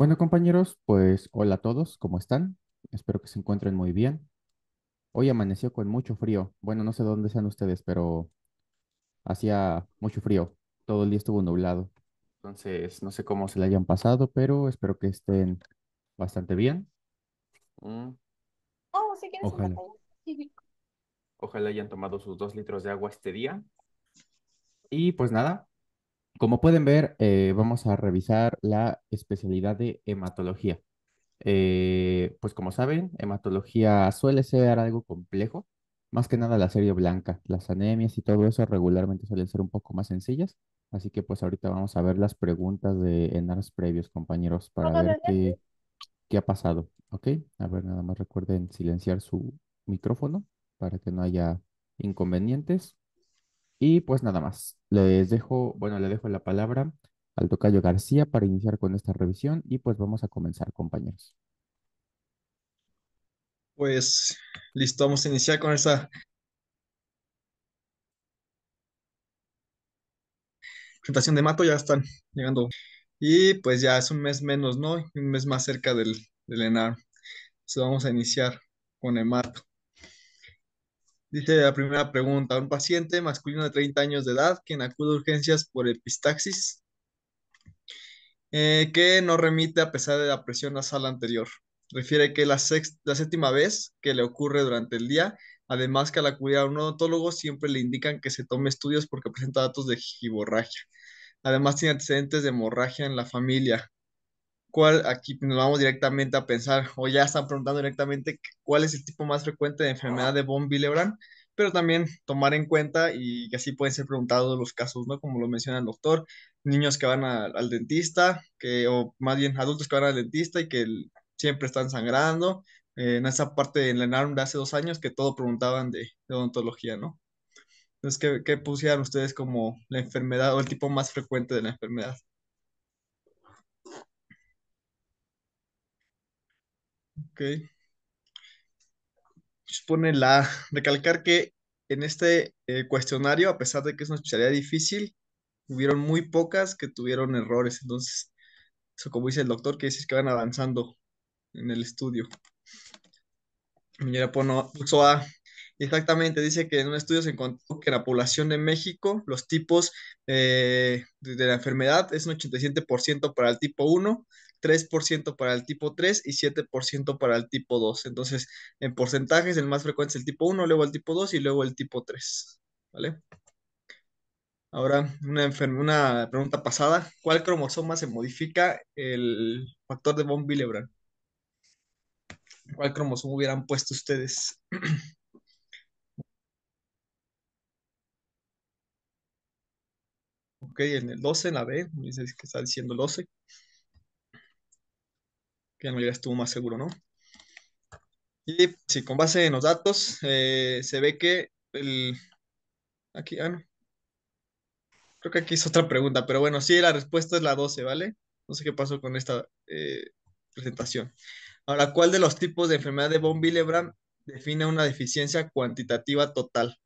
Bueno, compañeros, pues hola a todos, ¿cómo están? Espero que se encuentren muy bien. Hoy amaneció con mucho frío. Bueno, no sé dónde sean ustedes, pero hacía mucho frío. Todo el día estuvo nublado. Entonces, no sé cómo se le hayan pasado, pero espero que estén bastante bien. Mm. Oh, Ojalá. Ojalá hayan tomado sus dos litros de agua este día. Y pues nada, como pueden ver, eh, vamos a revisar la especialidad de hematología. Eh, pues como saben, hematología suele ser algo complejo, más que nada la serie blanca. Las anemias y todo eso regularmente suelen ser un poco más sencillas, así que pues ahorita vamos a ver las preguntas de ENARS previos, compañeros, para ver qué, qué ha pasado. ¿Ok? A ver, nada más recuerden silenciar su micrófono para que no haya inconvenientes. Y pues nada más, les dejo, bueno, le dejo la palabra al tocayo García para iniciar con esta revisión y pues vamos a comenzar, compañeros. Pues listo, vamos a iniciar con esa presentación de Mato, ya están llegando. Y pues ya es un mes menos, ¿no? Un mes más cerca del, del ENAR. Entonces vamos a iniciar con el Mato. Dice la primera pregunta, un paciente masculino de 30 años de edad quien acude a urgencias por epistaxis eh, que no remite a pesar de la presión nasal anterior. Refiere que la, la séptima vez que le ocurre durante el día, además que al acudir a un odontólogo siempre le indican que se tome estudios porque presenta datos de giborragia. Además tiene antecedentes de hemorragia en la familia aquí nos vamos directamente a pensar, o ya están preguntando directamente cuál es el tipo más frecuente de enfermedad de von Willebrand, pero también tomar en cuenta y que así pueden ser preguntados los casos, ¿no? Como lo menciona el doctor, niños que van al dentista, que, o más bien adultos que van al dentista y que siempre están sangrando. Eh, en esa parte en la NARM de hace dos años que todo preguntaban de, odontología, ¿no? Entonces, ¿qué, ¿qué pusieron ustedes como la enfermedad o el tipo más frecuente de la enfermedad? Ok. Pues pone la recalcar que en este eh, cuestionario, a pesar de que es una especialidad difícil, hubieron muy pocas que tuvieron errores. Entonces, eso como dice el doctor, que dices que van avanzando en el estudio. pongo, puso A, Exactamente, dice que en un estudio se encontró que en la población de México los tipos eh, de la enfermedad es un 87% para el tipo 1, 3% para el tipo 3 y 7% para el tipo 2. Entonces, en porcentajes, el más frecuente es el tipo 1, luego el tipo 2 y luego el tipo 3. ¿Vale? Ahora, una, pregunta pasada. ¿Cuál cromosoma se modifica el factor de von Willebrand? ¿Cuál cromosoma hubieran puesto ustedes? Ok, en el 12, en la B, dice que está diciendo 12. Que en realidad estuvo más seguro, ¿no? Y si con base en los datos eh, se ve que el... Aquí, ah, no. Creo que aquí es otra pregunta, pero bueno, sí, la respuesta es la 12, ¿vale? No sé qué pasó con esta eh, presentación. Ahora, ¿cuál de los tipos de enfermedad de von Willebrand define una deficiencia cuantitativa total?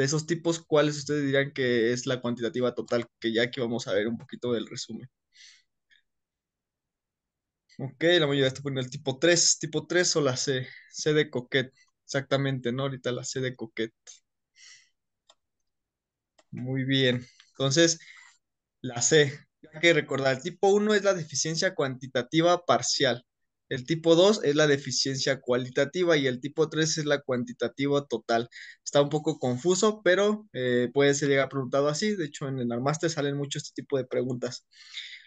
de esos tipos, ¿cuáles ustedes dirían que es la cuantitativa total? Que ya aquí vamos a ver un poquito del resumen. Ok, la mayoría está poniendo el tipo 3, tipo 3 o la C, C de coquet, exactamente, ¿no? Ahorita la C de coquet. Muy bien, entonces, la C, hay que recordar, el tipo 1 es la deficiencia cuantitativa parcial. El tipo 2 es la deficiencia cualitativa y el tipo 3 es la cuantitativa total. Está un poco confuso, pero eh, puede ser llegar preguntado así. De hecho, en el Armaste salen mucho este tipo de preguntas.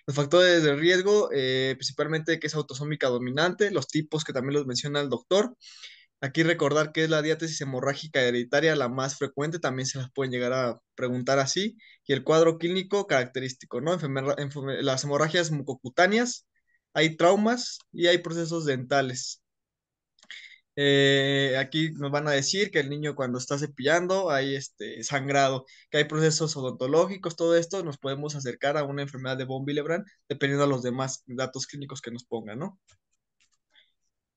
Los factores de riesgo, eh, principalmente que es autosómica dominante, los tipos que también los menciona el doctor. Aquí recordar que es la diátesis hemorrágica hereditaria la más frecuente, también se las pueden llegar a preguntar así. Y el cuadro clínico característico, ¿no? las hemorragias mucocutáneas, hay traumas y hay procesos dentales. Eh, aquí nos van a decir que el niño cuando está cepillando hay este, sangrado, que hay procesos odontológicos, todo esto nos podemos acercar a una enfermedad de von dependiendo de los demás datos clínicos que nos pongan, ¿no?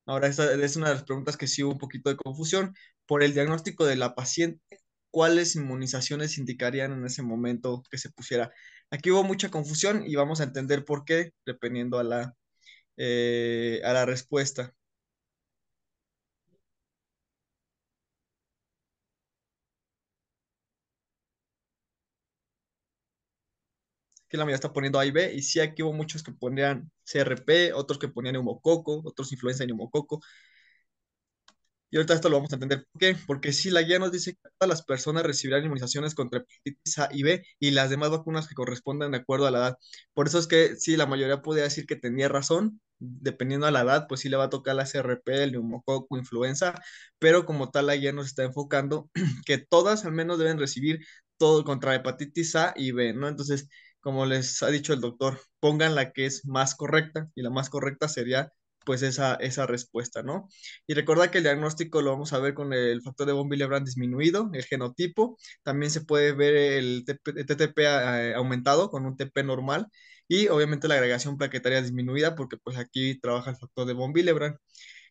Ahora, esta es una de las preguntas que sí hubo un poquito de confusión. Por el diagnóstico de la paciente, ¿cuáles inmunizaciones indicarían en ese momento que se pusiera? Aquí hubo mucha confusión y vamos a entender por qué dependiendo a la eh, a la respuesta. que la mayoría está poniendo A y B, y sí aquí hubo muchos que ponían CRP, otros que ponían neumococo, otros influenza neumococo, y ahorita esto lo vamos a entender. ¿Por qué? Porque si la guía nos dice que todas las personas recibirán inmunizaciones contra hepatitis A y B y las demás vacunas que correspondan de acuerdo a la edad. Por eso es que sí, la mayoría podría decir que tenía razón. Dependiendo a la edad, pues sí le va a tocar la CRP, el neumococo, influenza, pero como tal la guía nos está enfocando que todas al menos deben recibir todo contra hepatitis A y B, ¿no? Entonces, como les ha dicho el doctor, pongan la que es más correcta y la más correcta sería pues esa, esa respuesta, ¿no? Y recuerda que el diagnóstico lo vamos a ver con el factor de von Willebrand disminuido, el genotipo, también se puede ver el, TTP eh, aumentado con un TP normal y obviamente la agregación plaquetaria disminuida porque pues aquí trabaja el factor de von Willebrand.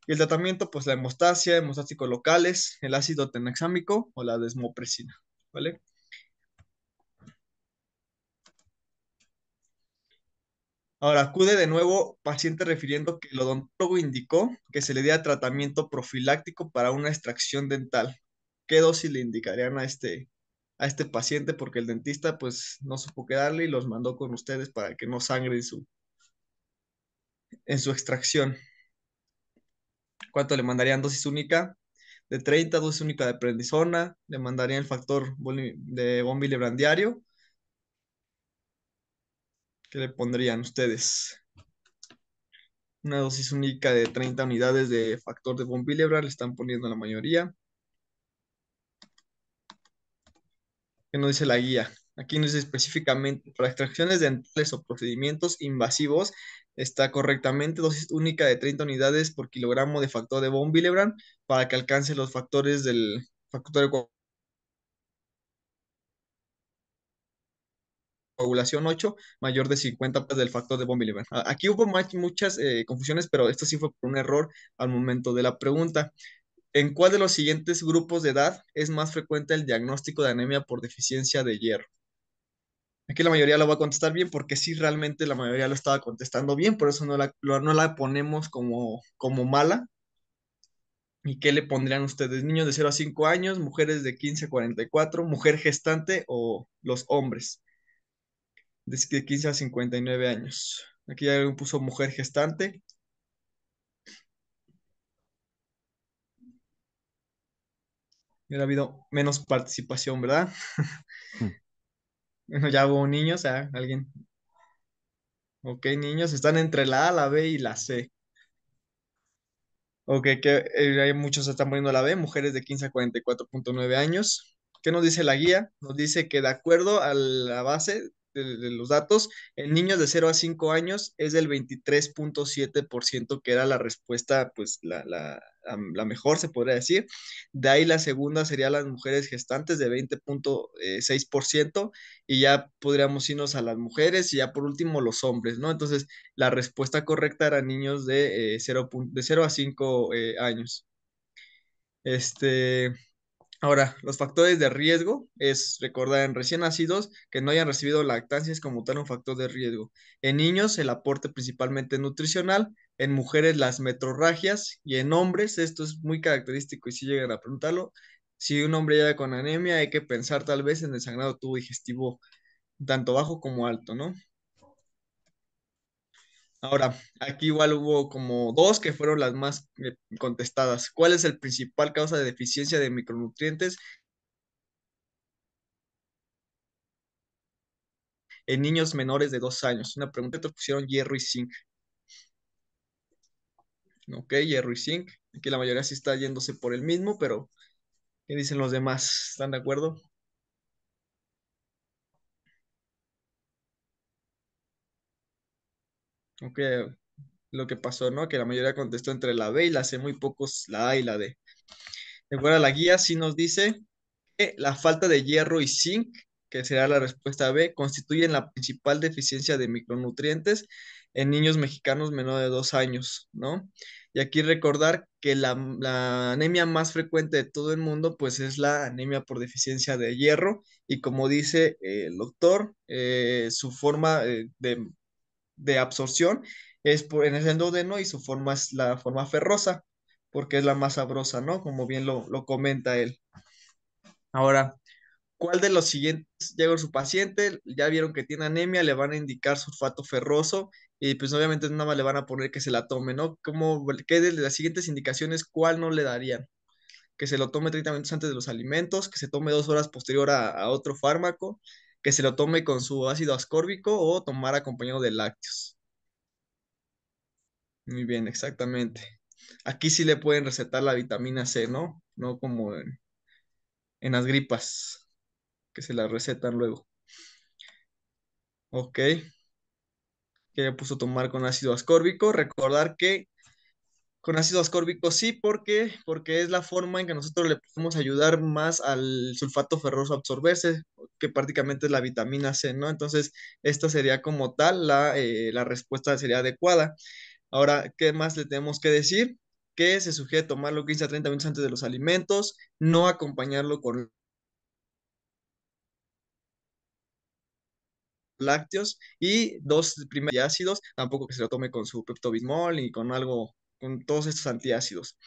Y el tratamiento, pues la hemostasia, hemostáticos locales, el ácido tenexámico o la desmopresina, ¿vale? Ahora, acude de nuevo paciente refiriendo que el odontólogo indicó que se le diera tratamiento profiláctico para una extracción dental. ¿Qué dosis le indicarían a este, a este paciente? Porque el dentista pues no supo qué darle y los mandó con ustedes para que no sangre en su, en su extracción. ¿Cuánto le mandarían? Dosis única de 30, dosis única de prendizona. le mandarían el factor de bombilebrandiario. ¿Qué le pondrían ustedes? Una dosis única de 30 unidades de factor de von le están poniendo la mayoría. ¿Qué nos dice la guía? Aquí nos dice específicamente, para extracciones dentales o procedimientos invasivos, está correctamente dosis única de 30 unidades por kilogramo de factor de von para que alcance los factores del factor de coagulación 8 mayor de 50 del factor de von Aquí hubo muchas eh, confusiones, pero esto sí fue por un error al momento de la pregunta. ¿En cuál de los siguientes grupos de edad es más frecuente el diagnóstico de anemia por deficiencia de hierro? Aquí la mayoría lo va a contestar bien porque sí, realmente la mayoría lo estaba contestando bien, por eso no la, no la ponemos como, como mala. ¿Y qué le pondrían ustedes? Niños de 0 a 5 años, mujeres de 15 a 44, mujer gestante o los hombres. De 15 a 59 años. Aquí ya puso mujer gestante. Hubiera habido menos participación, ¿verdad? Hmm. bueno, ya hubo niños, o sea, alguien. Ok, niños, están entre la A, la B y la C. Ok, que eh, hay muchos están poniendo la B, mujeres de 15 a 44.9 años. ¿Qué nos dice la guía? Nos dice que de acuerdo a la base de, los datos, en niños de 0 a 5 años es del 23.7%, que era la respuesta, pues la, mejor, se podría decir. De ahí la segunda sería las mujeres gestantes de 20.6%, y ya podríamos irnos a las mujeres y ya por último los hombres, ¿no? Entonces, la respuesta correcta era niños de, 0, eh, a 5 eh, años. Este, Ahora, los factores de riesgo es recordar en recién nacidos que no hayan recibido lactancia es como tal un factor de riesgo. En niños, el aporte principalmente nutricional, en mujeres las metrorragias y en hombres, esto es muy característico y si llegan a preguntarlo, si un hombre llega con anemia hay que pensar tal vez en el sangrado tubo digestivo tanto bajo como alto, ¿no? Ahora, aquí igual hubo como dos que fueron las más eh, contestadas. ¿Cuál es el principal causa de deficiencia de micronutrientes en niños menores de dos años? Una pregunta que pusieron hierro y zinc. Ok, hierro y zinc. Aquí la mayoría sí está yéndose por el mismo, pero ¿qué dicen los demás? ¿Están de acuerdo? aunque lo que pasó, ¿no? Que la mayoría contestó entre la B y la C, muy pocos la A y la D. De acuerdo a la guía, sí nos dice que la falta de hierro y zinc, que será la respuesta B, constituyen la principal deficiencia de micronutrientes en niños mexicanos menores de dos años, ¿no? Y aquí recordar que la, anemia más frecuente de todo el mundo, pues es la anemia por deficiencia de hierro, y como dice eh, el doctor, eh, su forma eh, de de absorción es en el endodeno y su forma es la forma ferrosa, porque es la más sabrosa, ¿no? Como bien lo, comenta él. Ahora, ¿cuál de los siguientes llega su paciente? Ya vieron que tiene anemia, le van a indicar sulfato ferroso y pues obviamente nada más le van a poner que se la tome, ¿no? ¿Cómo, ¿Qué de las siguientes indicaciones, cuál no le darían? Que se lo tome 30 minutos antes de los alimentos, que se tome dos horas posterior a otro fármaco, que se lo tome con su ácido ascórbico o tomar acompañado de lácteos. Muy bien, exactamente. Aquí sí le pueden recetar la vitamina C, ¿no? No como en, las gripas, que se la recetan luego. Ok. Que le puso tomar con ácido ascórbico. Recordar que con ácido ascórbico sí, porque Porque es la forma en que nosotros le podemos ayudar más al sulfato ferroso a absorberse, que prácticamente es la vitamina C, ¿no? Entonces, esta sería como tal, la, eh, respuesta sería adecuada. Ahora, ¿qué más le tenemos que decir? Que se sugiere tomarlo 15 a 30 minutos antes de los alimentos, no acompañarlo con lácteos y dos primeros ácidos, tampoco que se lo tome con su peptobismol y con algo todos estos antiácidos.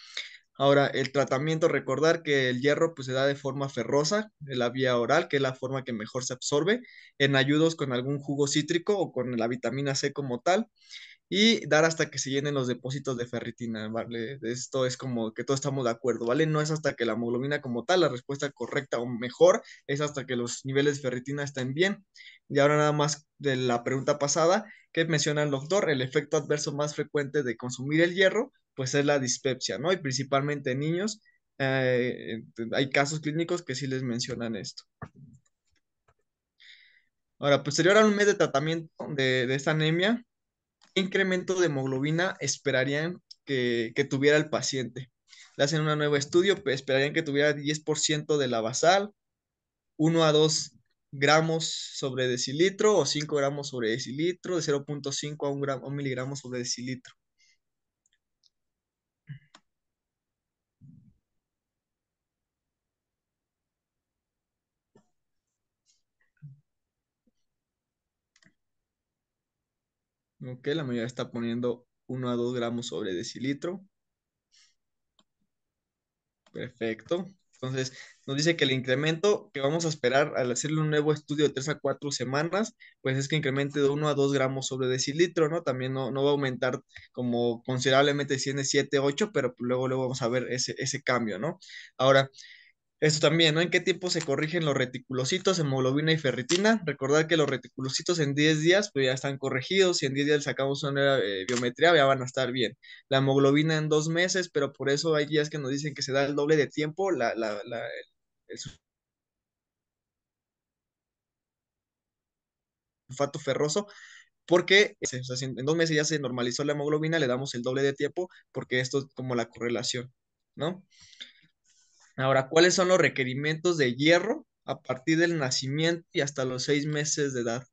Ahora, el tratamiento, recordar que el hierro pues, se da de forma ferrosa, en la vía oral, que es la forma que mejor se absorbe, en ayudos con algún jugo cítrico o con la vitamina C como tal y dar hasta que se llenen los depósitos de ferritina, ¿vale? Esto es como que todos estamos de acuerdo, ¿vale? No es hasta que la hemoglobina como tal, la respuesta correcta o mejor, es hasta que los niveles de ferritina estén bien. Y ahora nada más de la pregunta pasada que menciona el doctor, el efecto adverso más frecuente de consumir el hierro, pues es la dispepsia, ¿no? Y principalmente en niños, eh, hay casos clínicos que sí les mencionan esto. Ahora, posterior a un mes de tratamiento de esta anemia, incremento de hemoglobina esperarían que, tuviera el paciente? Le hacen un nuevo estudio, pues, esperarían que tuviera 10% de la basal, 1 a 2 gramos sobre decilitro o 5 gramos sobre decilitro, de 0.5 a 1, miligramos sobre decilitro. que la mayoría está poniendo 1 a 2 gramos sobre decilitro. Perfecto. Entonces, nos dice que el incremento que vamos a esperar al hacerle un nuevo estudio de 3 a 4 semanas, pues es que incremente de 1 a 2 gramos sobre decilitro, ¿no? También no, va a aumentar como considerablemente si tiene 7, 8, pero luego, luego vamos a ver ese, ese cambio, ¿no? Ahora, esto también, ¿no? ¿En qué tiempo se corrigen los reticulocitos, hemoglobina y ferritina? Recordar que los reticulocitos en 10 días pues ya están corregidos, si en 10 días sacamos una eh, biometría ya van a estar bien. La hemoglobina en dos meses, pero por eso hay días que nos dicen que se da el doble de tiempo la, el, sulfato ferroso porque eh, en dos meses ya se normalizó la hemoglobina, le damos el doble de tiempo porque esto es como la correlación, ¿no? Ahora, ¿cuáles son los requerimientos de hierro a partir del nacimiento y hasta los seis meses de edad?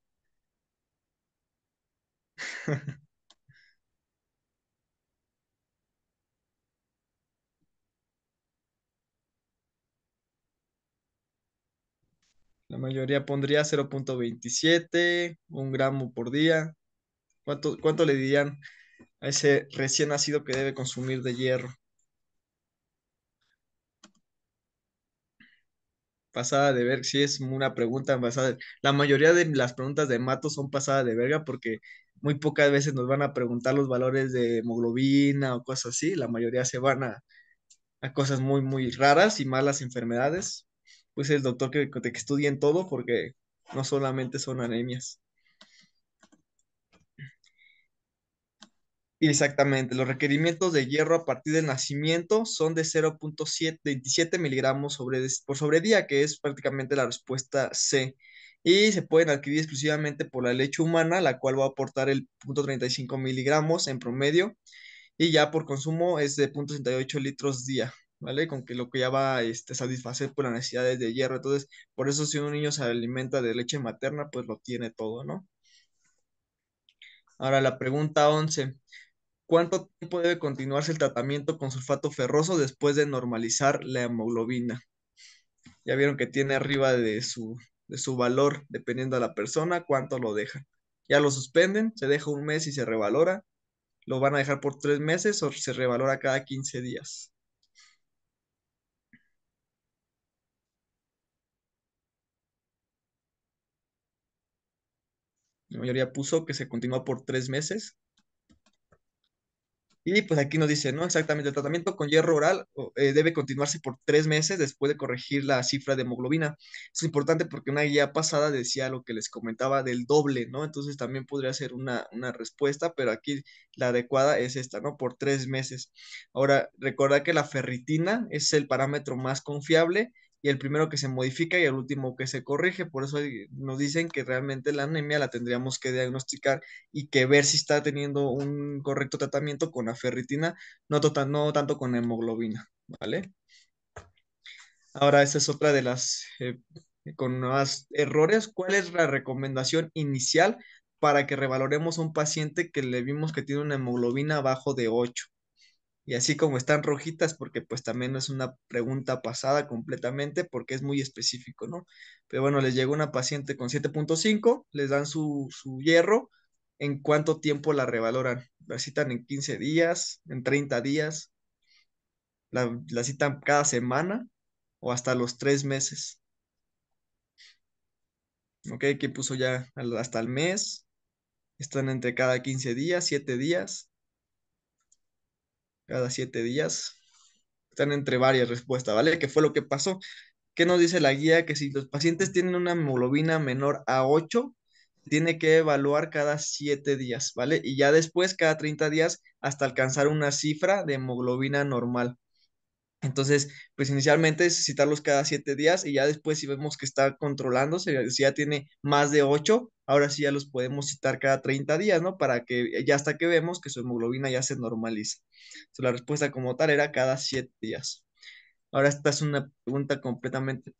La mayoría pondría 0.27, un gramo por día. ¿Cuánto, cuánto le dirían a ese recién nacido que debe consumir de hierro? pasada de verga, si es una pregunta basada. La mayoría de las preguntas de mato son pasada de verga porque muy pocas veces nos van a preguntar los valores de hemoglobina o cosas así. La mayoría se van a, cosas muy, muy raras y malas enfermedades Pues el doctor que, que estudien todo porque no solamente son anemias. Exactamente, los requerimientos de hierro a partir del nacimiento son de 0.27 miligramos por sobre día, que es prácticamente la respuesta C. Y se pueden adquirir exclusivamente por la leche humana, la cual va a aportar el 0.35 miligramos en promedio. Y ya por consumo es de 0.68 litros día, ¿vale? Con que lo que ya va este, a satisfacer por las necesidades de hierro. Entonces, por eso si un niño se alimenta de leche materna, pues lo tiene todo, ¿no? Ahora la pregunta 11. ¿Cuánto tiempo debe continuarse el tratamiento con sulfato ferroso después de normalizar la hemoglobina? Ya vieron que tiene arriba de su, valor, dependiendo de la persona, cuánto lo deja. Ya lo suspenden, se deja un mes y se revalora. Lo van a dejar por tres meses o se revalora cada 15 días. La mayoría puso que se continúa por tres meses. Y pues aquí nos dice, ¿no? Exactamente, el tratamiento con hierro oral eh, debe continuarse por tres meses después de corregir la cifra de hemoglobina. Es importante porque una guía pasada decía lo que les comentaba del doble, ¿no? Entonces también podría ser una, una respuesta, pero aquí la adecuada es esta, ¿no? Por tres meses. Ahora, recordar que la ferritina es el parámetro más confiable y el primero que se modifica y el último que se corrige. Por eso eh, nos dicen que realmente la anemia la tendríamos que diagnosticar y que ver si está teniendo un correcto tratamiento con la ferritina, no, total, no tanto con hemoglobina, ¿vale? Ahora, esa es otra de las eh, con más errores. ¿Cuál es la recomendación inicial para que revaloremos a un paciente que le vimos que tiene una hemoglobina abajo de 8? y así como están rojitas, porque pues también es una pregunta pasada completamente porque es muy específico, ¿no? Pero bueno, les llega una paciente con 7.5, les dan su, su, hierro, ¿en cuánto tiempo la revaloran? ¿La citan en 15 días, en 30 días? ¿La, citan cada semana o hasta los tres meses? ¿Ok? Que puso ya hasta el mes. Están entre cada 15 días, 7 días, cada siete días. Están entre varias respuestas, ¿vale? ¿Qué fue lo que pasó? ¿Qué nos dice la guía? Que si los pacientes tienen una hemoglobina menor a 8, tiene que evaluar cada siete días, ¿vale? Y ya después, cada 30 días, hasta alcanzar una cifra de hemoglobina normal. Entonces, pues inicialmente es citarlos cada siete días y ya después si vemos que está controlándose, eh, si ya tiene más de ocho, ahora sí ya los podemos citar cada 30 días, ¿no? Para que ya hasta que vemos que su hemoglobina ya se normaliza. Entonces, la respuesta como tal era cada siete días. Ahora esta es una pregunta completamente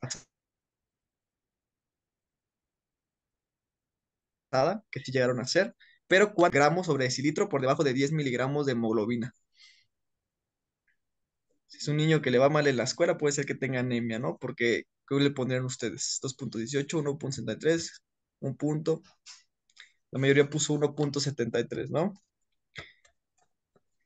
pasada que sí llegaron a hacer, pero ¿cuántos gramos sobre decilitro por debajo de 10 miligramos de hemoglobina? si es un niño que le va mal en la escuela, puede ser que tenga anemia, ¿no? Porque, ¿qué le pondrían ustedes? 2.18, 1.63, un punto. La mayoría puso 1.73, ¿no?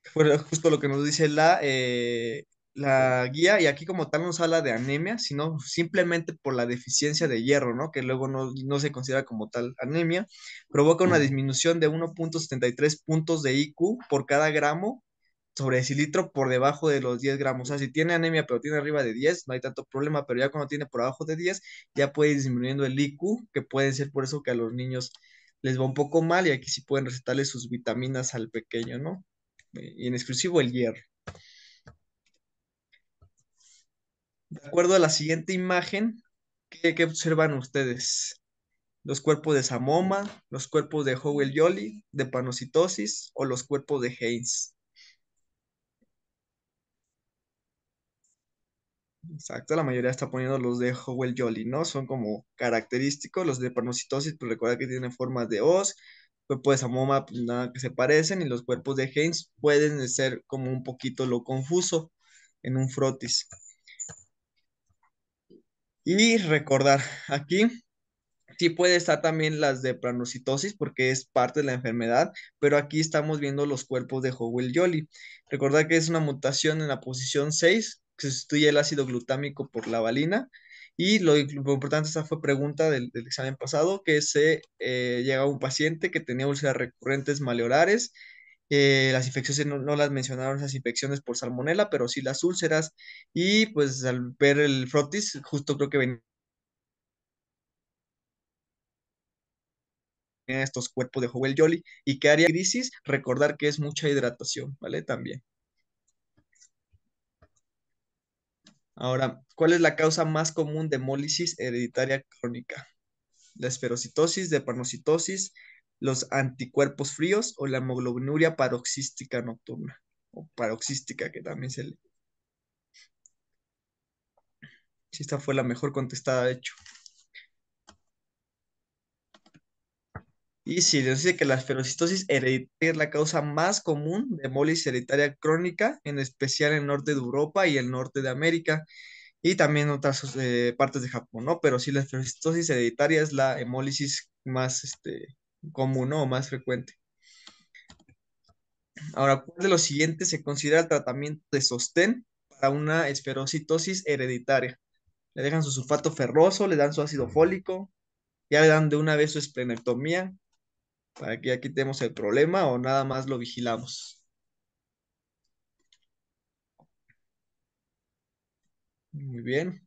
Fue justo lo que nos dice la, eh, la guía, y aquí como tal no se habla de anemia, sino simplemente por la deficiencia de hierro, ¿no? Que luego no, no se considera como tal anemia, provoca una disminución de 1.73 puntos de IQ por cada gramo sobre cilitro por debajo de los 10 gramos. O sea, si tiene anemia pero tiene arriba de 10, no hay tanto problema, pero ya cuando tiene por abajo de 10, ya puede ir disminuyendo el IQ, que puede ser por eso que a los niños les va un poco mal y aquí sí pueden recetarle sus vitaminas al pequeño, ¿no? Eh, y en exclusivo el hierro. De acuerdo a la siguiente imagen, ¿qué, observan ustedes? Los cuerpos de Samoma, los cuerpos de howell Jolly, de panocitosis o los cuerpos de Haynes. Exacto, la mayoría está poniendo los de Howell Jolly, ¿no? Son como característicos los de pranocitosis, pero pues recuerda que tienen formas de os, pues de Samoma, pues nada que se parecen, y los cuerpos de Haynes pueden ser como un poquito lo confuso en un frotis. Y recordar, aquí sí puede estar también las de planocitosis porque es parte de la enfermedad, pero aquí estamos viendo los cuerpos de Howell-Jolly. Recordar que es una mutación en la posición 6 que sustituye el ácido glutámico por la valina. Y lo, importante, esa fue pregunta del, examen pasado, que se eh, llega llegaba un paciente que tenía úlceras recurrentes maleolares. Eh, las infecciones, no, las mencionaron esas infecciones por salmonela, pero sí las úlceras. Y pues al ver el frotis, justo creo que venía estos cuerpos de Joel Jolly y que haría crisis, recordar que es mucha hidratación, ¿vale? También. Ahora, ¿cuál es la causa más común de hemólisis hereditaria crónica? ¿La esperocitosis, depanocitosis, los anticuerpos fríos o la hemoglobinuria paroxística nocturna? O paroxística, que también se le. Esta fue la mejor contestada, de hecho. Y sí, nos dice que la esferocitosis hereditaria es la causa más común de hemólisis hereditaria crónica, en especial en el norte de Europa y el norte de América, y también otras eh, partes de Japón, ¿no? Pero sí, la esferocitosis hereditaria es la hemólisis más este, común, O más frecuente. Ahora, ¿cuál de los siguientes se considera el tratamiento de sostén para una esferocitosis hereditaria? Le dejan su sulfato ferroso, le dan su ácido fólico, ya le dan de una vez su esplenectomía, para que ya quitemos el problema o nada más lo vigilamos. Muy bien.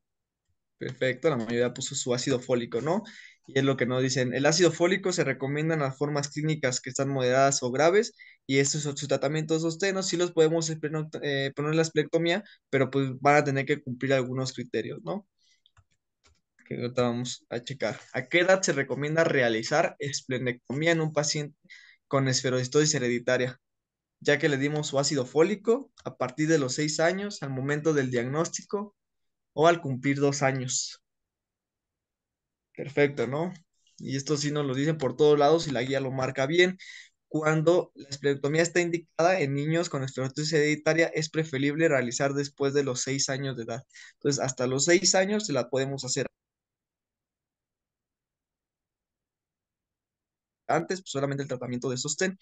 Perfecto, la mayoría puso su ácido fólico, ¿no? Y es lo que nos dicen. El ácido fólico se recomienda en las formas clínicas que están moderadas o graves y estos sus tratamientos sostenos sí los podemos poner eh, poner la esplectomía, pero pues van a tener que cumplir algunos criterios, ¿no? vamos a checar. ¿A qué edad se recomienda realizar esplenectomía en un paciente con esferocitosis hereditaria? Ya que le dimos su ácido fólico a partir de los 6 años, al momento del diagnóstico o al cumplir dos años. Perfecto, ¿no? Y esto sí nos lo dicen por todos lados y la guía lo marca bien. Cuando la esplenectomía está indicada en niños con esferoestosis hereditaria, es preferible realizar después de los seis años de edad. Entonces, hasta los seis años se la podemos hacer antes, pues, solamente el tratamiento de sostén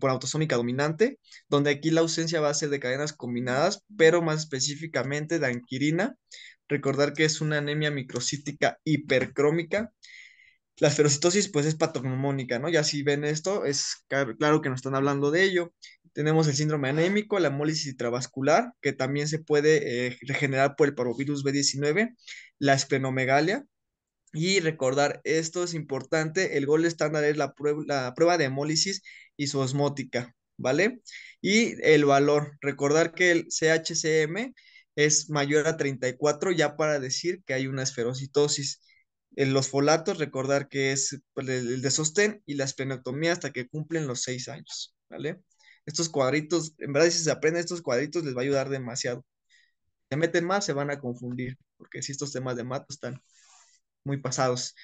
por autosómica dominante, donde aquí la ausencia va a ser de cadenas combinadas, pero más específicamente de anquirina. Recordar que es una anemia microcítica hipercrómica. La esferocitosis, pues es patognomónica, ¿no? Ya si ven esto, es claro que nos están hablando de ello. Tenemos el síndrome anémico, la hemólisis intravascular, que también se puede eh, regenerar por el parvovirus B19, la esplenomegalia, y recordar, esto es importante, el gol estándar es la, prueba, la prueba de hemólisis y su osmótica, ¿vale? Y el valor, recordar que el CHCM es mayor a 34 ya para decir que hay una esferocitosis. En los folatos, recordar que es pues, el de sostén y la esplenectomía hasta que cumplen los seis años, ¿vale? Estos cuadritos, en verdad, si se aprenden estos cuadritos, les va a ayudar demasiado. se meten más, se van a confundir, porque si estos temas de mato están muy pasados.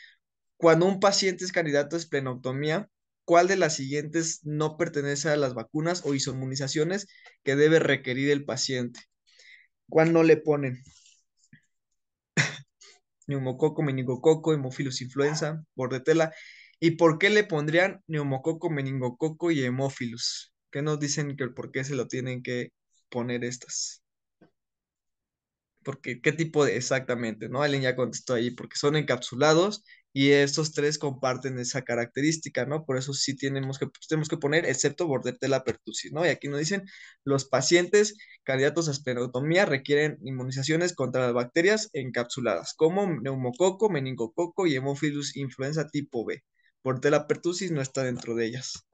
Cuando un paciente es candidato a esplenectomía, ¿cuál de las siguientes no pertenece a las vacunas o isomunizaciones que debe requerir el paciente? ¿Cuál no le ponen? neumococo, meningococo, hemófilos influenza, bordetela. ¿Y por qué le pondrían neumococo, meningococo y hemófilos? ¿Qué nos dicen que por qué se lo tienen que poner estas? porque qué tipo de exactamente, ¿no? Alguien ya contestó ahí, porque son encapsulados y estos tres comparten esa característica, ¿no? Por eso sí tenemos que, pues, tenemos que poner, excepto la pertussis, ¿no? Y aquí nos dicen, los pacientes candidatos a esplenotomía requieren inmunizaciones contra las bacterias encapsuladas, como neumococo, meningococo y hemophilus influenza tipo B. Bordetella pertussis no está dentro de ellas.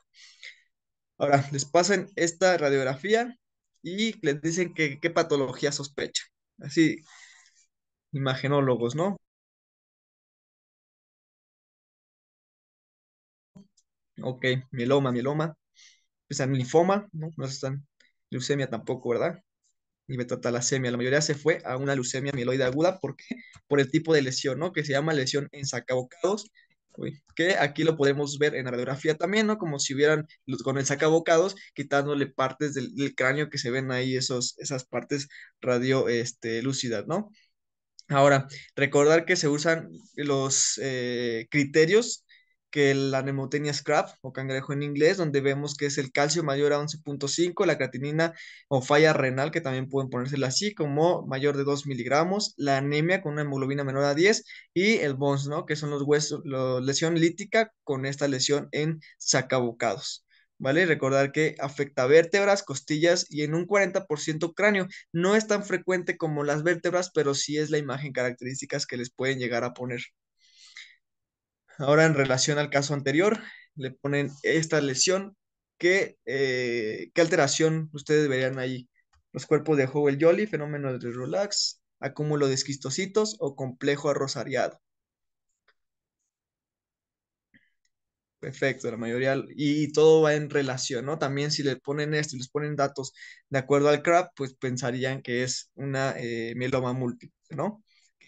Ahora, les pasan esta radiografía y les dicen que, qué patología sospecha así, imagenólogos, ¿no? Ok, mieloma, mieloma. Pues linfoma, ¿no? No están leucemia tampoco, ¿verdad? Y metatalasemia. La mayoría se fue a una leucemia mieloide aguda porque por el tipo de lesión, ¿no? Que se llama lesión en sacabocados que aquí lo podemos ver en radiografía también, ¿no? Como si hubieran con el sacabocados quitándole partes del, cráneo que se ven ahí esos, esas partes radio, este, lúcidas, ¿no? Ahora, recordar que se usan los eh, criterios que la nemotenia scrap o cangrejo en inglés, donde vemos que es el calcio mayor a 11.5, la creatinina o falla renal, que también pueden ponérsela así, como mayor de 2 miligramos, la anemia con una hemoglobina menor a 10 y el Bones, ¿no? Que son los huesos, la lesión lítica con esta lesión en sacabocados. ¿vale? Recordar que afecta vértebras, costillas y en un 40% cráneo. No es tan frecuente como las vértebras, pero sí es la imagen características que les pueden llegar a poner. Ahora en relación al caso anterior, le ponen esta lesión. ¿Qué, eh, qué alteración ustedes verían ahí? Los cuerpos de Howell Jolly, fenómeno de relax, acúmulo de esquistocitos o complejo arrosariado. Perfecto, la mayoría, y todo va en relación, ¿no? También si le ponen esto y les ponen datos de acuerdo al CRAP, pues pensarían que es una eh, mieloma múltiple, ¿no?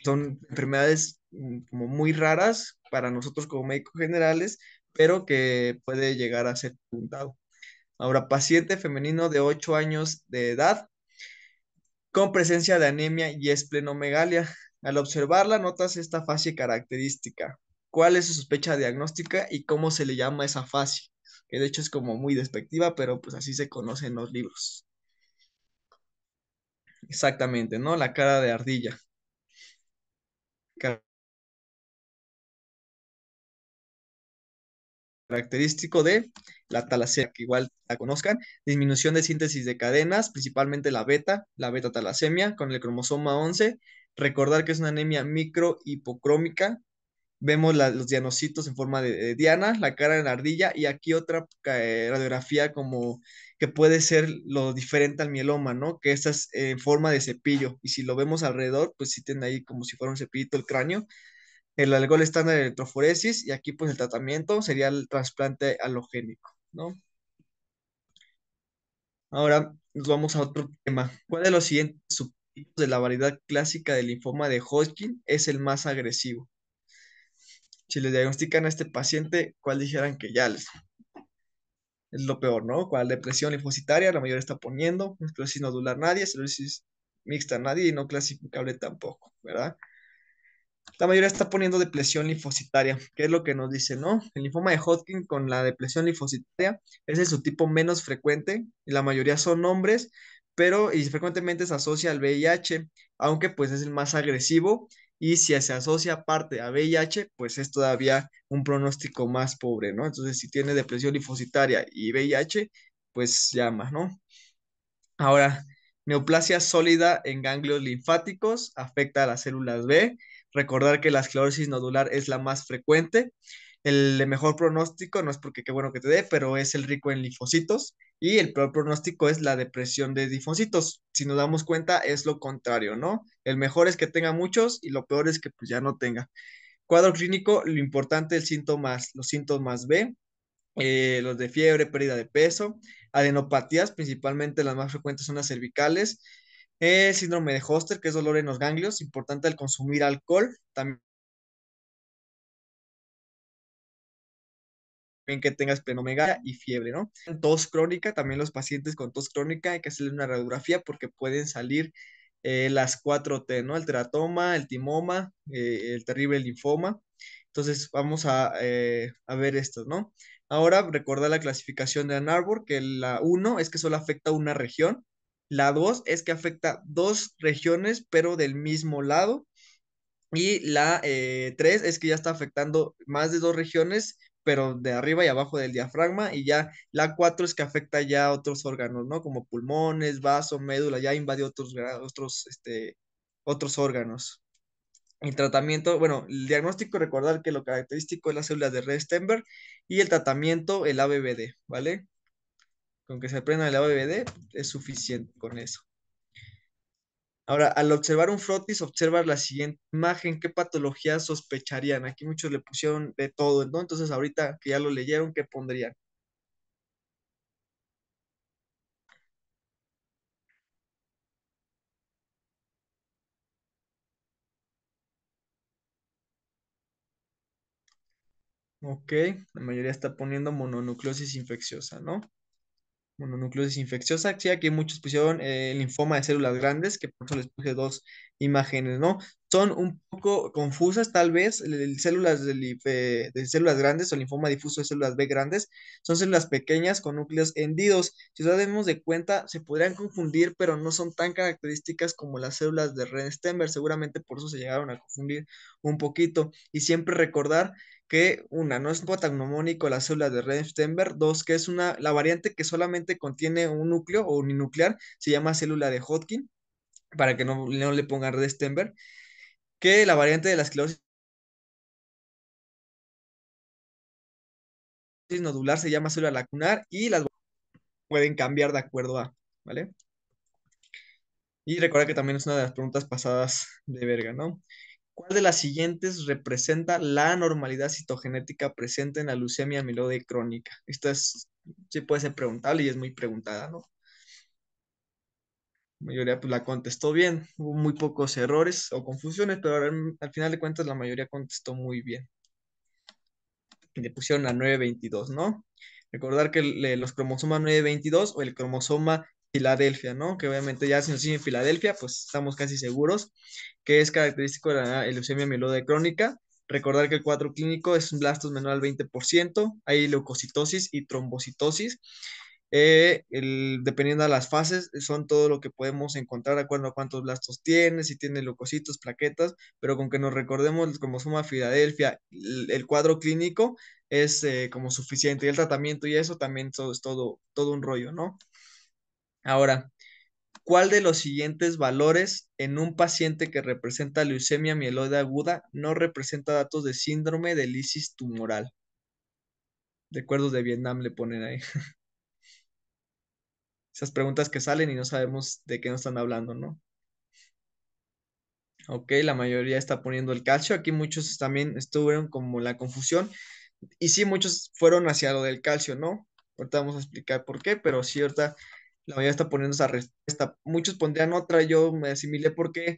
Son enfermedades mm, como muy raras, para nosotros como médicos generales, pero que puede llegar a ser preguntado. Ahora, paciente femenino de 8 años de edad con presencia de anemia y esplenomegalia. Al observarla, notas esta fase característica. ¿Cuál es su sospecha diagnóstica y cómo se le llama esa fase? Que de hecho es como muy despectiva, pero pues así se conoce en los libros. Exactamente, ¿no? La cara de ardilla. cara característico de la talasemia, que igual la conozcan, disminución de síntesis de cadenas, principalmente la beta, la beta talasemia con el cromosoma 11, recordar que es una anemia microhipocrómica, vemos los dianocitos en forma de, diana, la cara en la ardilla y aquí otra eh, radiografía como que puede ser lo diferente al mieloma, ¿no? Que esta es en forma de cepillo y si lo vemos alrededor, pues si tienen ahí como si fuera un cepillito el cráneo, el alcohol estándar de electroforesis y aquí pues el tratamiento sería el trasplante halogénico, ¿no? Ahora nos vamos a otro tema. ¿Cuál de los siguientes subtipos de la variedad clásica del linfoma de Hodgkin es el más agresivo? Si le diagnostican a este paciente, ¿cuál dijeran que ya les... Es lo peor, ¿no? ¿Cuál depresión linfocitaria? La mayoría está poniendo, esclerosis nodular nadie, esclerosis mixta nadie y no clasificable tampoco, ¿verdad? la mayoría está poniendo depresión linfocitaria, que es lo que nos dice, ¿no? El linfoma de Hodgkin con la depresión linfocitaria es el subtipo menos frecuente la mayoría son hombres, pero y frecuentemente se asocia al VIH, aunque pues es el más agresivo y si se asocia aparte a VIH, pues es todavía un pronóstico más pobre, ¿no? Entonces, si tiene depresión linfocitaria y VIH, pues llama, ¿no? Ahora, neoplasia sólida en ganglios linfáticos afecta a las células B Recordar que la esclerosis nodular es la más frecuente. El mejor pronóstico, no es porque qué bueno que te dé, pero es el rico en linfocitos. Y el peor pronóstico es la depresión de linfocitos. Si nos damos cuenta, es lo contrario, ¿no? El mejor es que tenga muchos y lo peor es que pues ya no tenga. Cuadro clínico, lo importante, el síntomas, los síntomas B, eh, los de fiebre, pérdida de peso, adenopatías, principalmente las más frecuentes son las cervicales, síndrome de Hoster, que es dolor en los ganglios, importante al consumir alcohol, también que tengas esplenomegalia y fiebre, ¿no? Tos crónica, también los pacientes con tos crónica hay que hacerle una radiografía porque pueden salir eh, las 4T, ¿no? El teratoma, el timoma, eh, el terrible linfoma. Entonces vamos a, eh, a ver esto, ¿no? Ahora recordar la clasificación de Ann Arbor, que la 1 es que solo afecta a una región, la 2 es que afecta dos regiones, pero del mismo lado. Y la 3 eh, es que ya está afectando más de dos regiones, pero de arriba y abajo del diafragma. Y ya la 4 es que afecta ya otros órganos, ¿no? Como pulmones, vaso, médula, ya invadió otros, otros, este, otros órganos. El tratamiento, bueno, el diagnóstico, recordar que lo característico es las células de Sternberg y el tratamiento, el ABBD, ¿vale? con que se aprenda la OBD es suficiente con eso. Ahora, al observar un frotis, observar la siguiente imagen, ¿qué patologías sospecharían? Aquí muchos le pusieron de todo, ¿no? Entonces, ahorita que ya lo leyeron, ¿qué pondrían? Ok, la mayoría está poniendo mononucleosis infecciosa, ¿no? mononucleosis infecciosa, ya que muchos pusieron el eh, linfoma de células grandes, que por eso les puse dos imágenes, ¿no? son un poco confusas tal vez, células eh, de, células grandes o linfoma difuso de células B grandes, son células pequeñas con núcleos hendidos. Si nos damos de cuenta, se podrían confundir, pero no son tan características como las células de red seguramente por eso se llegaron a confundir un poquito. Y siempre recordar que una, no es patagnomónico las células de Redenstenberg, dos, que es una, la variante que solamente contiene un núcleo o uninuclear, se llama célula de Hodgkin, para que no, le pongan Redenstenberg, que la variante de la esclerosis nodular se llama célula lacunar y las pueden cambiar de acuerdo a, ¿vale? Y recuerda que también es una de las preguntas pasadas de verga, ¿no? ¿Cuál de las siguientes representa la normalidad citogenética presente en la leucemia amiloide crónica? Esto es, sí puede ser preguntable y es muy preguntada, ¿no? mayoría pues, la contestó bien, hubo muy pocos errores o confusiones, pero al, final de cuentas la mayoría contestó muy bien. le pusieron a 922, ¿no? Recordar que los cromosomas 922 o el cromosoma Filadelfia, ¿no? Que obviamente ya si nos en Filadelfia, pues estamos casi seguros que es característico de la leucemia mieloide crónica. Recordar que el 4 clínico es un blastos menor al 20%, hay leucocitosis y trombocitosis. Eh, dependiendo de las fases, son todo lo que podemos encontrar de acuerdo a cuántos blastos tiene, si tiene locositos, plaquetas, pero con que nos recordemos como suma Filadelfia, el, cuadro clínico es eh, como suficiente y el tratamiento y eso también todo, es todo, todo un rollo, ¿no? Ahora, ¿cuál de los siguientes valores en un paciente que representa leucemia mieloide aguda no representa datos de síndrome de lisis tumoral? de Recuerdos de Vietnam le ponen ahí. esas preguntas que salen y no sabemos de qué nos están hablando, ¿no? Ok, la mayoría está poniendo el calcio. Aquí muchos también estuvieron como la confusión. Y sí, muchos fueron hacia lo del calcio, ¿no? Ahorita vamos a explicar por qué, pero cierta la mayoría está poniendo esa respuesta. Muchos pondrían otra, yo me asimilé qué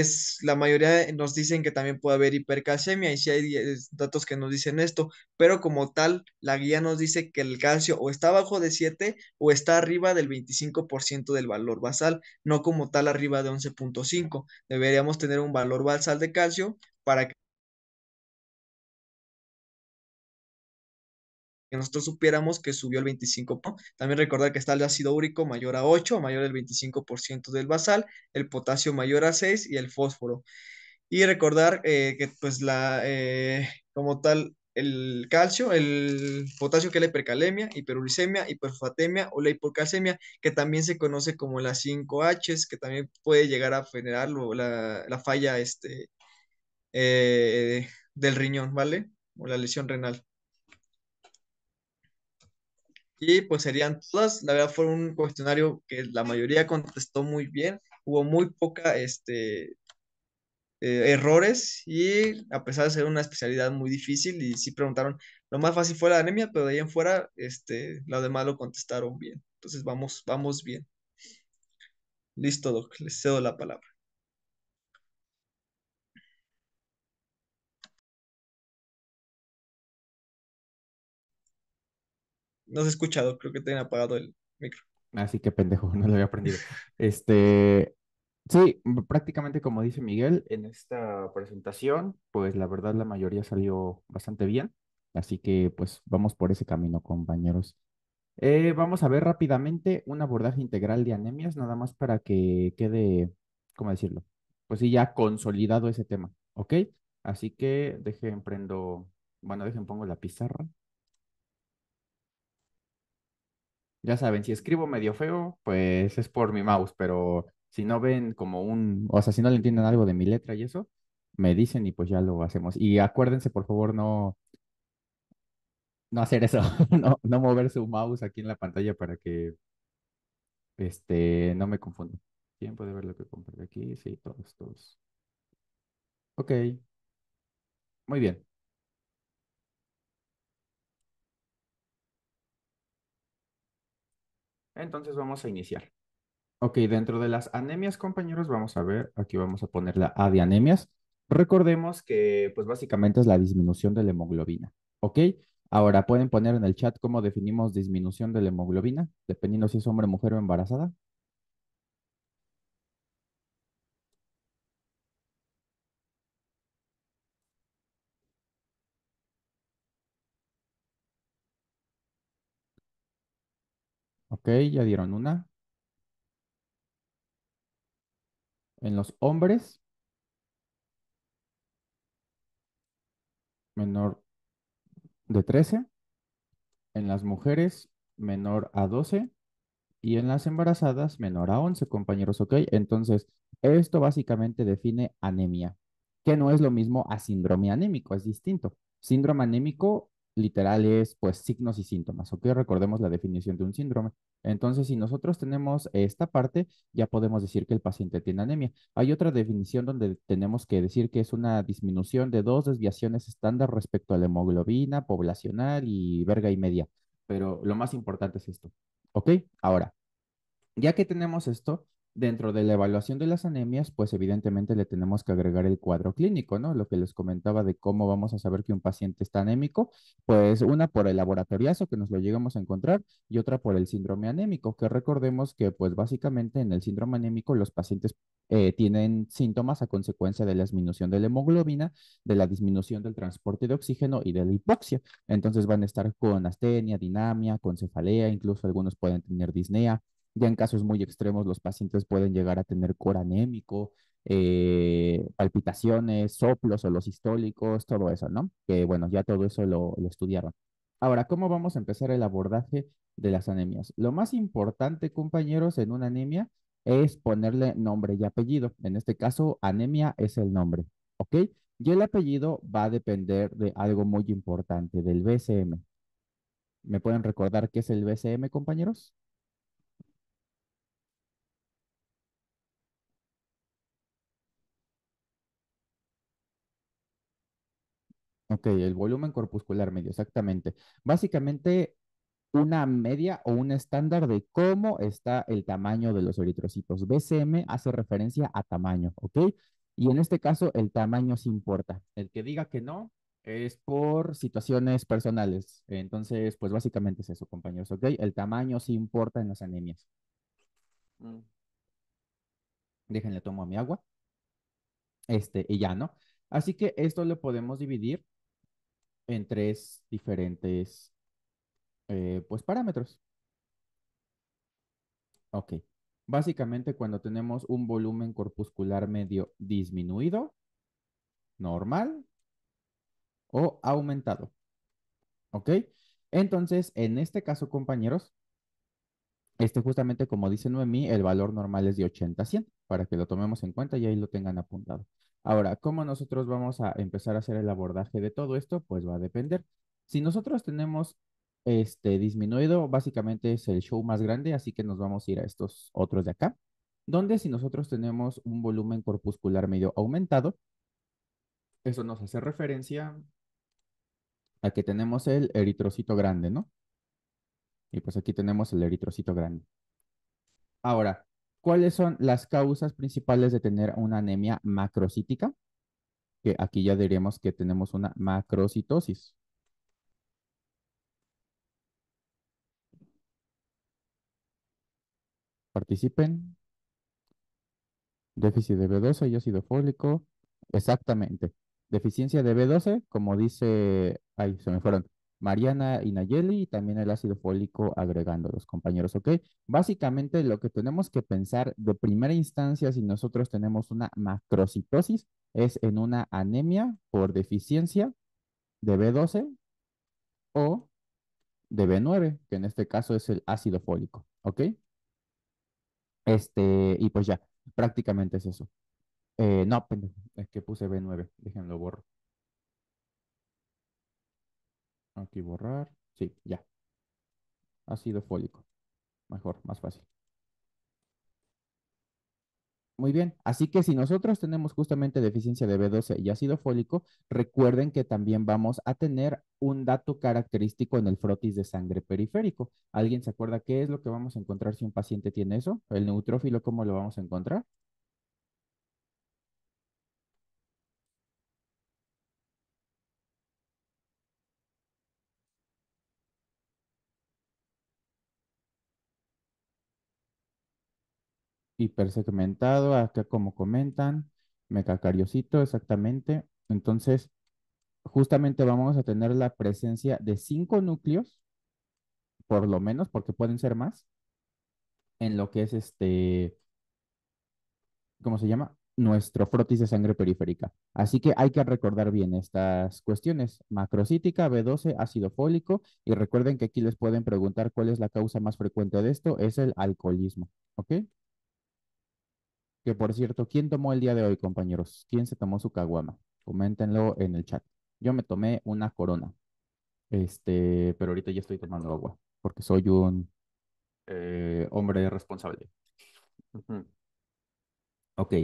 es, la mayoría nos dicen que también puede haber hipercalcemia y si hay datos que nos dicen esto, pero como tal, la guía nos dice que el calcio o está abajo de 7 o está arriba del 25% del valor basal, no como tal arriba de 11.5. Deberíamos tener un valor basal de calcio para que que nosotros supiéramos que subió el 25%. También recordar que está el ácido úrico mayor a 8, mayor al 25% del basal, el potasio mayor a 6 y el fósforo. Y recordar eh, que pues la, eh, como tal, el calcio, el potasio que es la hipercalemia, hiperuricemia, hiperfatemia o la hipocalcemia, que también se conoce como las 5H, que también puede llegar a generar la, falla este, eh, del riñón, ¿vale? O la lesión renal. Y pues serían todas. La verdad fue un cuestionario que la mayoría contestó muy bien. Hubo muy poca este, eh, errores y a pesar de ser una especialidad muy difícil y sí preguntaron, lo más fácil fue la anemia, pero de ahí en fuera, este, lo demás lo contestaron bien. Entonces vamos, vamos bien. Listo, Doc, les cedo la palabra. No se ha escuchado, creo que te han apagado el micro. Así ah, que pendejo, no lo había aprendido. este, sí, prácticamente como dice Miguel, en esta presentación, pues la verdad la mayoría salió bastante bien. Así que pues vamos por ese camino, compañeros. Eh, vamos a ver rápidamente un abordaje integral de anemias, nada más para que quede, ¿cómo decirlo? Pues sí, ya consolidado ese tema, ¿ok? Así que dejen prendo, bueno, dejen pongo la pizarra Ya saben, si escribo medio feo, pues es por mi mouse, pero si no ven como un, o sea, si no le entienden algo de mi letra y eso, me dicen y pues ya lo hacemos. Y acuérdense, por favor, no, no hacer eso, no, no mover su mouse aquí en la pantalla para que este, no me confunda Tiempo de ver lo que compré aquí, sí, todos, todos. Ok. Muy bien. Entonces vamos a iniciar. Ok, dentro de las anemias, compañeros, vamos a ver, aquí vamos a poner la A de anemias. Recordemos que, pues básicamente es la disminución de la hemoglobina, ¿ok? Ahora, ¿pueden poner en el chat cómo definimos disminución de la hemoglobina? Dependiendo si es hombre, mujer o embarazada. Ok, ya dieron una. En los hombres, menor de 13. En las mujeres, menor a 12. Y en las embarazadas, menor a 11, compañeros, ¿ok? Entonces, esto básicamente define anemia, que no es lo mismo a síndrome anémico, es distinto. Síndrome anémico literales, pues signos y síntomas, ¿ok? Recordemos la definición de un síndrome. Entonces, si nosotros tenemos esta parte, ya podemos decir que el paciente tiene anemia. Hay otra definición donde tenemos que decir que es una disminución de dos desviaciones estándar respecto a la hemoglobina poblacional y verga y media. Pero lo más importante es esto, ¿ok? Ahora, ya que tenemos esto, Dentro de la evaluación de las anemias, pues evidentemente le tenemos que agregar el cuadro clínico, ¿no? Lo que les comentaba de cómo vamos a saber que un paciente está anémico, pues una por el laboratoriazo que nos lo lleguemos a encontrar y otra por el síndrome anémico, que recordemos que pues básicamente en el síndrome anémico los pacientes eh, tienen síntomas a consecuencia de la disminución de la hemoglobina, de la disminución del transporte de oxígeno y de la hipoxia. Entonces van a estar con astenia, dinamia, con cefalea, incluso algunos pueden tener disnea, ya en casos muy extremos, los pacientes pueden llegar a tener cor anémico, eh, palpitaciones, soplos o los histólicos, todo eso, ¿no? Que bueno, ya todo eso lo, lo estudiaron. Ahora, ¿cómo vamos a empezar el abordaje de las anemias? Lo más importante, compañeros, en una anemia es ponerle nombre y apellido. En este caso, anemia es el nombre, ¿ok? Y el apellido va a depender de algo muy importante, del BCM. ¿Me pueden recordar qué es el BCM, compañeros? Ok, el volumen corpuscular medio, exactamente. Básicamente, una media o un estándar de cómo está el tamaño de los eritrocitos. BCM hace referencia a tamaño, ¿ok? Y en este caso, el tamaño sí importa. El que diga que no es por situaciones personales. Entonces, pues básicamente es eso, compañeros, ¿ok? El tamaño sí importa en las anemias. Mm. Déjenle tomo mi agua. Este, y ya, ¿no? Así que esto lo podemos dividir en tres diferentes eh, pues parámetros. Ok. Básicamente cuando tenemos un volumen corpuscular medio disminuido, normal o aumentado. ¿Ok? Entonces, en este caso, compañeros, este justamente, como dice Noemi, el valor normal es de 80 a 100, para que lo tomemos en cuenta y ahí lo tengan apuntado. Ahora, ¿cómo nosotros vamos a empezar a hacer el abordaje de todo esto? Pues va a depender. Si nosotros tenemos este disminuido, básicamente es el show más grande, así que nos vamos a ir a estos otros de acá, donde si nosotros tenemos un volumen corpuscular medio aumentado, eso nos hace referencia a que tenemos el eritrocito grande, ¿no? Y pues aquí tenemos el eritrocito grande. Ahora, ¿cuáles son las causas principales de tener una anemia macrocítica? Que aquí ya diríamos que tenemos una macrocitosis. Participen. Déficit de B12 y ácido fólico. Exactamente. Deficiencia de B12, como dice, ay, se me fueron, Mariana y Nayeli, y también el ácido fólico agregando los compañeros, ¿ok? Básicamente lo que tenemos que pensar de primera instancia si nosotros tenemos una macrocitosis es en una anemia por deficiencia de B12 o de B9, que en este caso es el ácido fólico, ¿ok? Este, y pues ya, prácticamente es eso. Eh, no, es que puse B9, déjenlo borro. Aquí borrar. Sí, ya. Ácido fólico. Mejor, más fácil. Muy bien, así que si nosotros tenemos justamente deficiencia de B12 y ácido fólico, recuerden que también vamos a tener un dato característico en el frotis de sangre periférico. ¿Alguien se acuerda qué es lo que vamos a encontrar si un paciente tiene eso? ¿El neutrófilo cómo lo vamos a encontrar? hipersegmentado, acá como comentan, megacariocito, exactamente. Entonces, justamente vamos a tener la presencia de cinco núcleos, por lo menos, porque pueden ser más, en lo que es este, ¿cómo se llama? Nuestro frotis de sangre periférica. Así que hay que recordar bien estas cuestiones, macrocítica, B12, ácido fólico, y recuerden que aquí les pueden preguntar cuál es la causa más frecuente de esto, es el alcoholismo, ¿ok? Que por cierto, ¿quién tomó el día de hoy, compañeros? ¿Quién se tomó su caguama? Coméntenlo en el chat. Yo me tomé una corona. Este, pero ahorita ya estoy tomando agua, porque soy un eh, hombre responsable. Ok.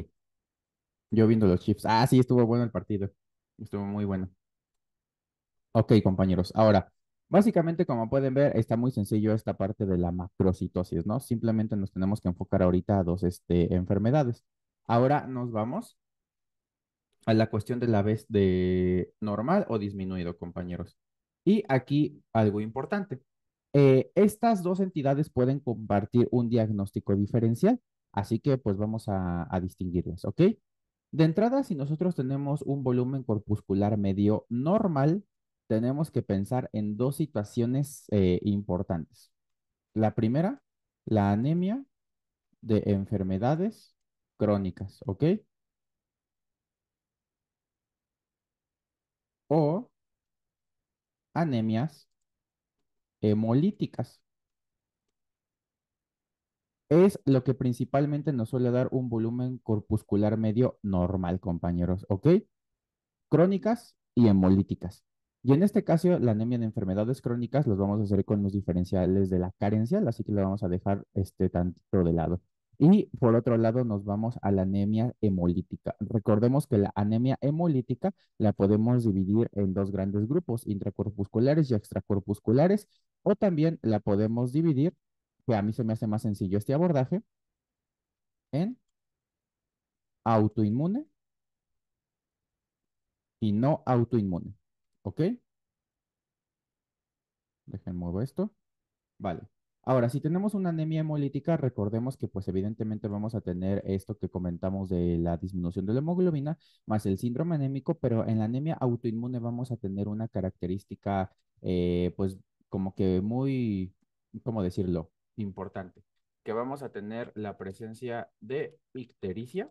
Yo viendo los chips. Ah, sí, estuvo bueno el partido. Estuvo muy bueno. Ok, compañeros. Ahora, Básicamente, como pueden ver, está muy sencillo esta parte de la macrocitosis, ¿no? Simplemente nos tenemos que enfocar ahorita a dos este, enfermedades. Ahora nos vamos a la cuestión de la vez de normal o disminuido, compañeros. Y aquí algo importante. Eh, estas dos entidades pueden compartir un diagnóstico diferencial, así que pues vamos a, a distinguirlas, ¿ok? De entrada, si nosotros tenemos un volumen corpuscular medio normal, tenemos que pensar en dos situaciones eh, importantes. La primera, la anemia de enfermedades crónicas, ¿ok? O anemias hemolíticas. Es lo que principalmente nos suele dar un volumen corpuscular medio normal, compañeros, ¿ok? Crónicas y hemolíticas. Y en este caso, la anemia de enfermedades crónicas los vamos a hacer con los diferenciales de la carencial, así que lo vamos a dejar este tanto de lado. Y por otro lado, nos vamos a la anemia hemolítica. Recordemos que la anemia hemolítica la podemos dividir en dos grandes grupos, intracorpusculares y extracorpusculares, o también la podemos dividir, que a mí se me hace más sencillo este abordaje, en autoinmune y no autoinmune. ¿Ok? Dejen muevo esto. Vale. Ahora, si tenemos una anemia hemolítica, recordemos que pues evidentemente vamos a tener esto que comentamos de la disminución de la hemoglobina más el síndrome anémico, pero en la anemia autoinmune vamos a tener una característica eh, pues como que muy, ¿cómo decirlo? Importante, que vamos a tener la presencia de ictericia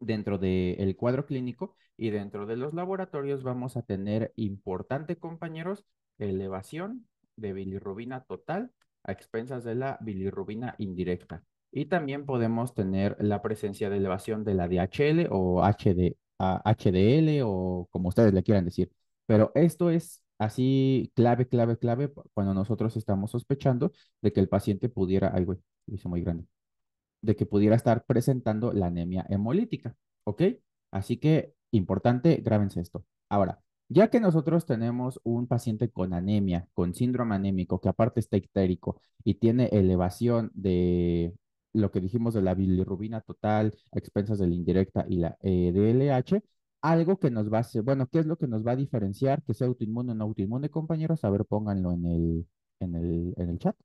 dentro del cuadro clínico y dentro de los laboratorios vamos a tener importante, compañeros, elevación de bilirrubina total a expensas de la bilirrubina indirecta. Y también podemos tener la presencia de elevación de la DHL o HD, HDL ah, o como ustedes le quieran decir. Pero esto es así clave, clave, clave cuando nosotros estamos sospechando de que el paciente pudiera, algo lo hice muy grande de que pudiera estar presentando la anemia hemolítica, ¿ok? Así que, importante, grábense esto. Ahora, ya que nosotros tenemos un paciente con anemia, con síndrome anémico, que aparte está ictérico y tiene elevación de lo que dijimos de la bilirrubina total, expensas de la indirecta y la e DLH, algo que nos va a hacer, bueno, ¿qué es lo que nos va a diferenciar que sea autoinmune o no autoinmune, compañeros? A ver, pónganlo en el, en el, en el chat.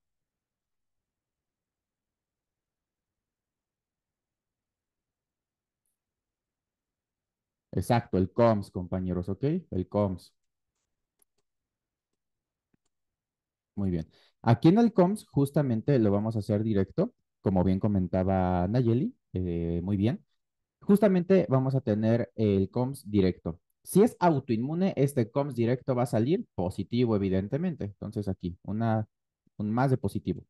Exacto, el COMS, compañeros, ¿ok? El COMS. Muy bien. Aquí en el COMS justamente lo vamos a hacer directo, como bien comentaba Nayeli, eh, muy bien. Justamente vamos a tener el COMS directo. Si es autoinmune, este COMS directo va a salir positivo, evidentemente. Entonces aquí, una, un más de positivo.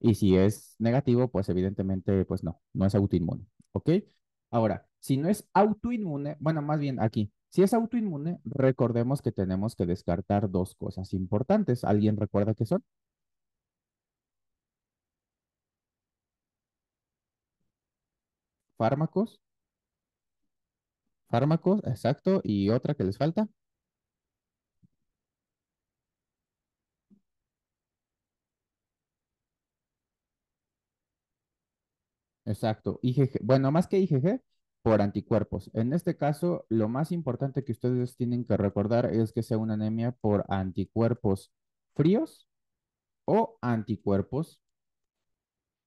Y si es negativo, pues evidentemente, pues no, no es autoinmune, ¿ok? Ahora, si no es autoinmune, bueno, más bien aquí, si es autoinmune, recordemos que tenemos que descartar dos cosas importantes. ¿Alguien recuerda qué son? Fármacos. Fármacos, exacto. ¿Y otra que les falta? Exacto. IgG, bueno, más que IgG, por anticuerpos. En este caso, lo más importante que ustedes tienen que recordar es que sea una anemia por anticuerpos fríos o anticuerpos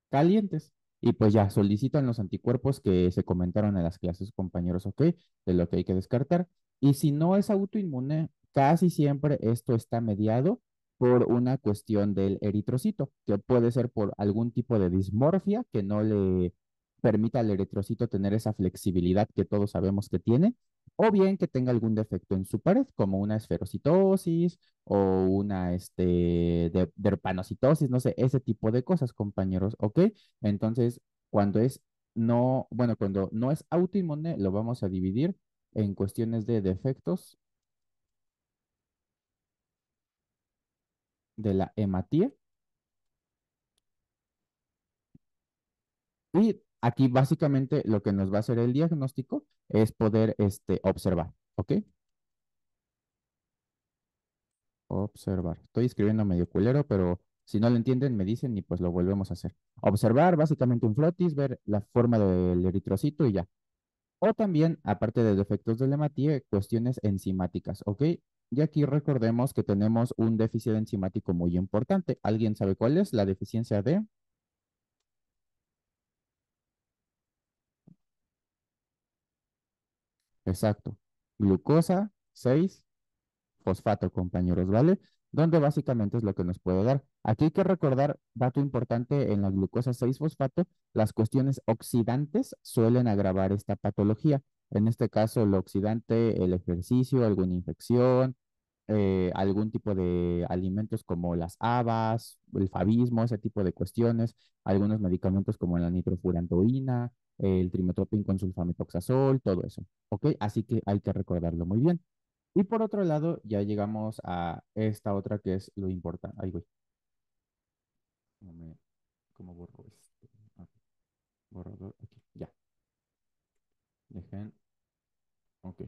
calientes. Y pues ya solicitan los anticuerpos que se comentaron en las clases, compañeros, ¿ok? De lo que hay que descartar. Y si no es autoinmune, casi siempre esto está mediado por una cuestión del eritrocito, que puede ser por algún tipo de dismorfia que no le permita al eritrocito tener esa flexibilidad que todos sabemos que tiene, o bien que tenga algún defecto en su pared, como una esferocitosis o una este, de, derpanocitosis, no sé, ese tipo de cosas, compañeros, ¿ok? Entonces, cuando es no, bueno, cuando no es autoinmune, lo vamos a dividir en cuestiones de defectos de la hematía. Y aquí básicamente lo que nos va a hacer el diagnóstico es poder este, observar, ¿ok? Observar. Estoy escribiendo medio culero, pero si no lo entienden me dicen y pues lo volvemos a hacer. Observar básicamente un flotis, ver la forma del eritrocito y ya. O también, aparte de defectos de la hematía, cuestiones enzimáticas, ¿ok? Y aquí recordemos que tenemos un déficit enzimático muy importante. ¿Alguien sabe cuál es? La deficiencia de... Exacto. Glucosa 6, fosfato, compañeros, ¿vale? Donde básicamente es lo que nos puede dar. Aquí hay que recordar, dato importante, en la glucosa 6-fosfato, las cuestiones oxidantes suelen agravar esta patología. En este caso, el oxidante, el ejercicio, alguna infección, eh, algún tipo de alimentos como las habas, el fabismo, ese tipo de cuestiones, algunos medicamentos como la nitrofurantoína, el trimetropin con sulfametoxazol, todo eso. ¿Ok? Así que hay que recordarlo muy bien. Y por otro lado, ya llegamos a esta otra que es lo importante. Ahí voy. ¿Cómo borro esto? Borrador, aquí, ya. Dejen, Ok.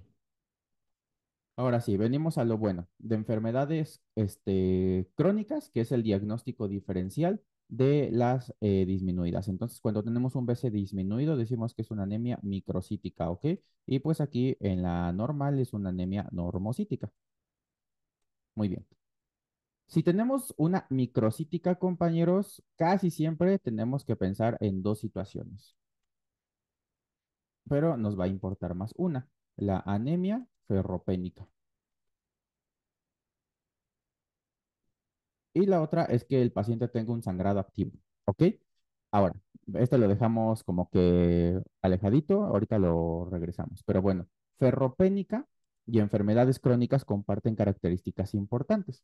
Ahora sí, venimos a lo bueno, de enfermedades este, crónicas, que es el diagnóstico diferencial de las eh, disminuidas. Entonces, cuando tenemos un BC disminuido, decimos que es una anemia microcítica, ¿ok? Y pues aquí en la normal es una anemia normocítica. Muy bien. Si tenemos una microcítica, compañeros, casi siempre tenemos que pensar en dos situaciones. Pero nos va a importar más una la anemia ferropénica. Y la otra es que el paciente tenga un sangrado activo, ¿ok? Ahora, esto lo dejamos como que alejadito, ahorita lo regresamos. Pero bueno, ferropénica y enfermedades crónicas comparten características importantes.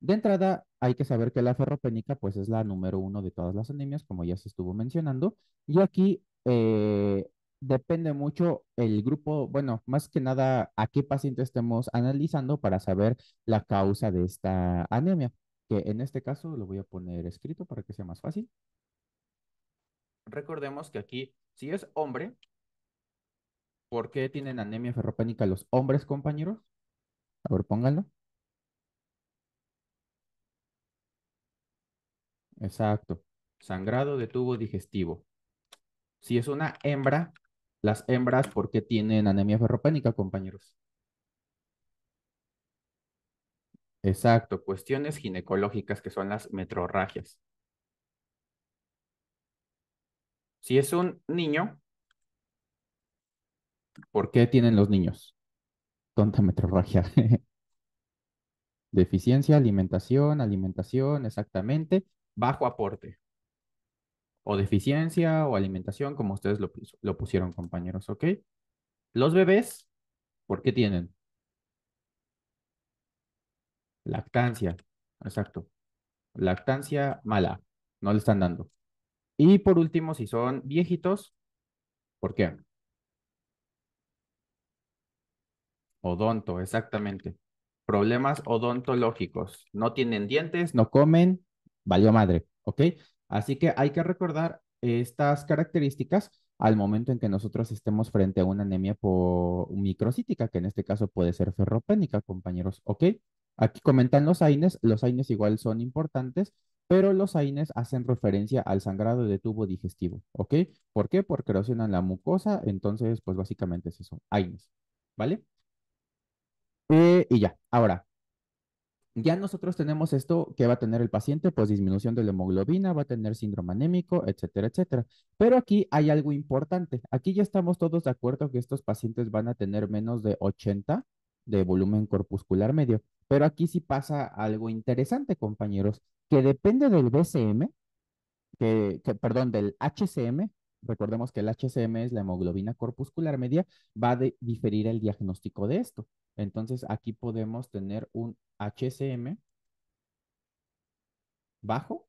De entrada, hay que saber que la ferropénica pues, es la número uno de todas las anemias, como ya se estuvo mencionando. Y aquí eh, depende mucho el grupo, bueno, más que nada a qué paciente estemos analizando para saber la causa de esta anemia, que en este caso lo voy a poner escrito para que sea más fácil. Recordemos que aquí, si es hombre, ¿por qué tienen anemia ferropénica los hombres, compañeros? A ver, pónganlo. Exacto. Sangrado de tubo digestivo. Si es una hembra, las hembras por qué tienen anemia ferropénica, compañeros? Exacto, cuestiones ginecológicas que son las metrorragias. Si es un niño, ¿por qué tienen los niños? Tonta metrorragia. Deficiencia, alimentación, alimentación, exactamente. Bajo aporte o deficiencia o alimentación, como ustedes lo, lo pusieron, compañeros, ¿ok? Los bebés, ¿por qué tienen? Lactancia, exacto. Lactancia mala, no le están dando. Y por último, si son viejitos, ¿por qué? Odonto, exactamente. Problemas odontológicos. No tienen dientes, no comen, valió madre, ¿ok? Así que hay que recordar estas características al momento en que nosotros estemos frente a una anemia microcítica, que en este caso puede ser ferropénica, compañeros, ¿ok? Aquí comentan los AINES, los AINES igual son importantes, pero los AINES hacen referencia al sangrado de tubo digestivo, ¿ok? ¿Por qué? Porque erosionan la mucosa, entonces, pues básicamente es son AINES, ¿vale? Eh, y ya, ahora, ya nosotros tenemos esto que va a tener el paciente, pues disminución de la hemoglobina, va a tener síndrome anémico, etcétera, etcétera. Pero aquí hay algo importante. Aquí ya estamos todos de acuerdo que estos pacientes van a tener menos de 80 de volumen corpuscular medio. Pero aquí sí pasa algo interesante, compañeros, que depende del BCM, que, que perdón, del HCM, recordemos que el HCM es la hemoglobina corpuscular media, va a diferir el diagnóstico de esto. Entonces aquí podemos tener un HCM bajo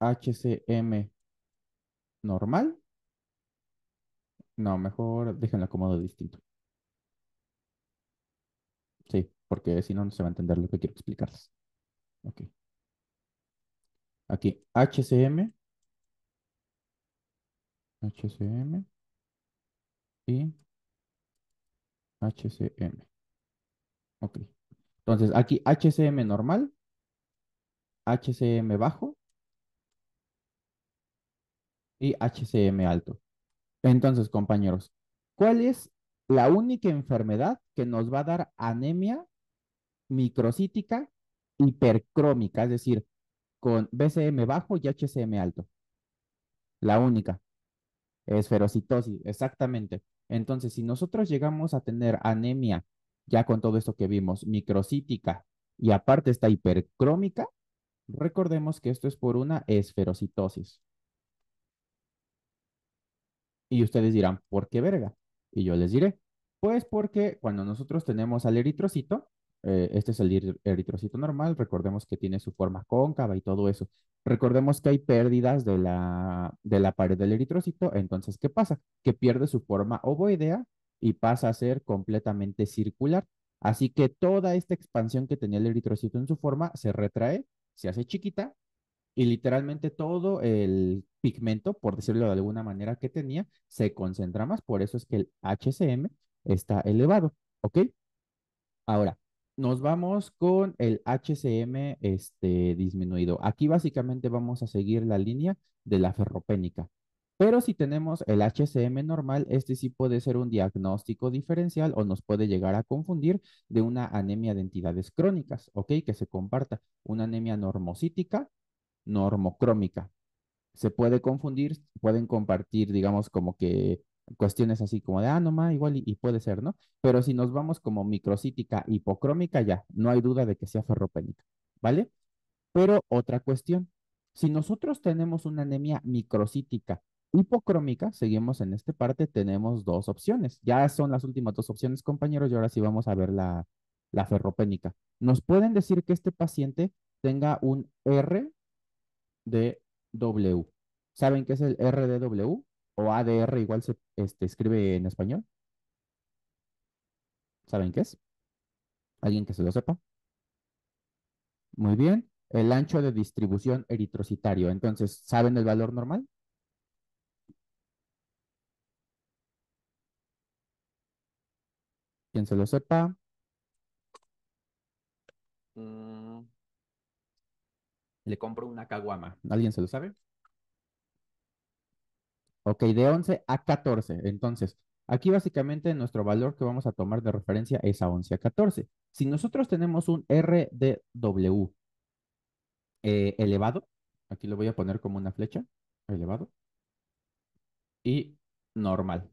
HCM normal. No, mejor déjenlo acomodo distinto. Sí, porque si no, no se va a entender lo que quiero explicarles. Ok. Aquí, HCM. HCM. Y HCM. Ok. Entonces, aquí HCM normal. HCM bajo. Y HCM alto. Entonces, compañeros, ¿cuál es la única enfermedad que nos va a dar anemia microcítica hipercrómica? Es decir, con BCM bajo y HCM alto. La única. Esferocitosis, exactamente. Entonces, si nosotros llegamos a tener anemia, ya con todo esto que vimos, microcítica y aparte está hipercrómica, recordemos que esto es por una esferocitosis. Y ustedes dirán, ¿por qué verga? Y yo les diré, pues porque cuando nosotros tenemos al eritrocito, eh, este es el eritrocito normal, recordemos que tiene su forma cóncava y todo eso. Recordemos que hay pérdidas de la, de la pared del eritrocito, entonces, ¿qué pasa? Que pierde su forma ovoidea y pasa a ser completamente circular. Así que toda esta expansión que tenía el eritrocito en su forma se retrae, se hace chiquita y literalmente todo el pigmento, por decirlo de alguna manera, que tenía, se concentra más. Por eso es que el HCM está elevado, ¿ok? Ahora, nos vamos con el HCM este, disminuido. Aquí básicamente vamos a seguir la línea de la ferropénica. Pero si tenemos el HCM normal, este sí puede ser un diagnóstico diferencial o nos puede llegar a confundir de una anemia de entidades crónicas, ¿ok? Que se comparta una anemia normocítica, normocrómica. Se puede confundir, pueden compartir, digamos, como que cuestiones así como de, ah, no, igual y, puede ser, ¿no? Pero si nos vamos como microcítica hipocrómica, ya, no hay duda de que sea ferropénica, ¿vale? Pero otra cuestión, si nosotros tenemos una anemia microcítica hipocrómica, seguimos en esta parte, tenemos dos opciones. Ya son las últimas dos opciones, compañeros, y ahora sí vamos a ver la, ferropénica. Nos pueden decir que este paciente tenga un R de W. ¿Saben qué es el RDW? o ADR igual se este, escribe en español. ¿Saben qué es? ¿Alguien que se lo sepa? Muy bien. El ancho de distribución eritrocitario. Entonces, ¿saben el valor normal? ¿Quién se lo sepa. Mm. Le compro una caguama. ¿Alguien se lo sabe? Ok, de 11 a 14. Entonces, aquí básicamente nuestro valor que vamos a tomar de referencia es a 11 a 14. Si nosotros tenemos un RDW eh, elevado, aquí lo voy a poner como una flecha, elevado, y normal.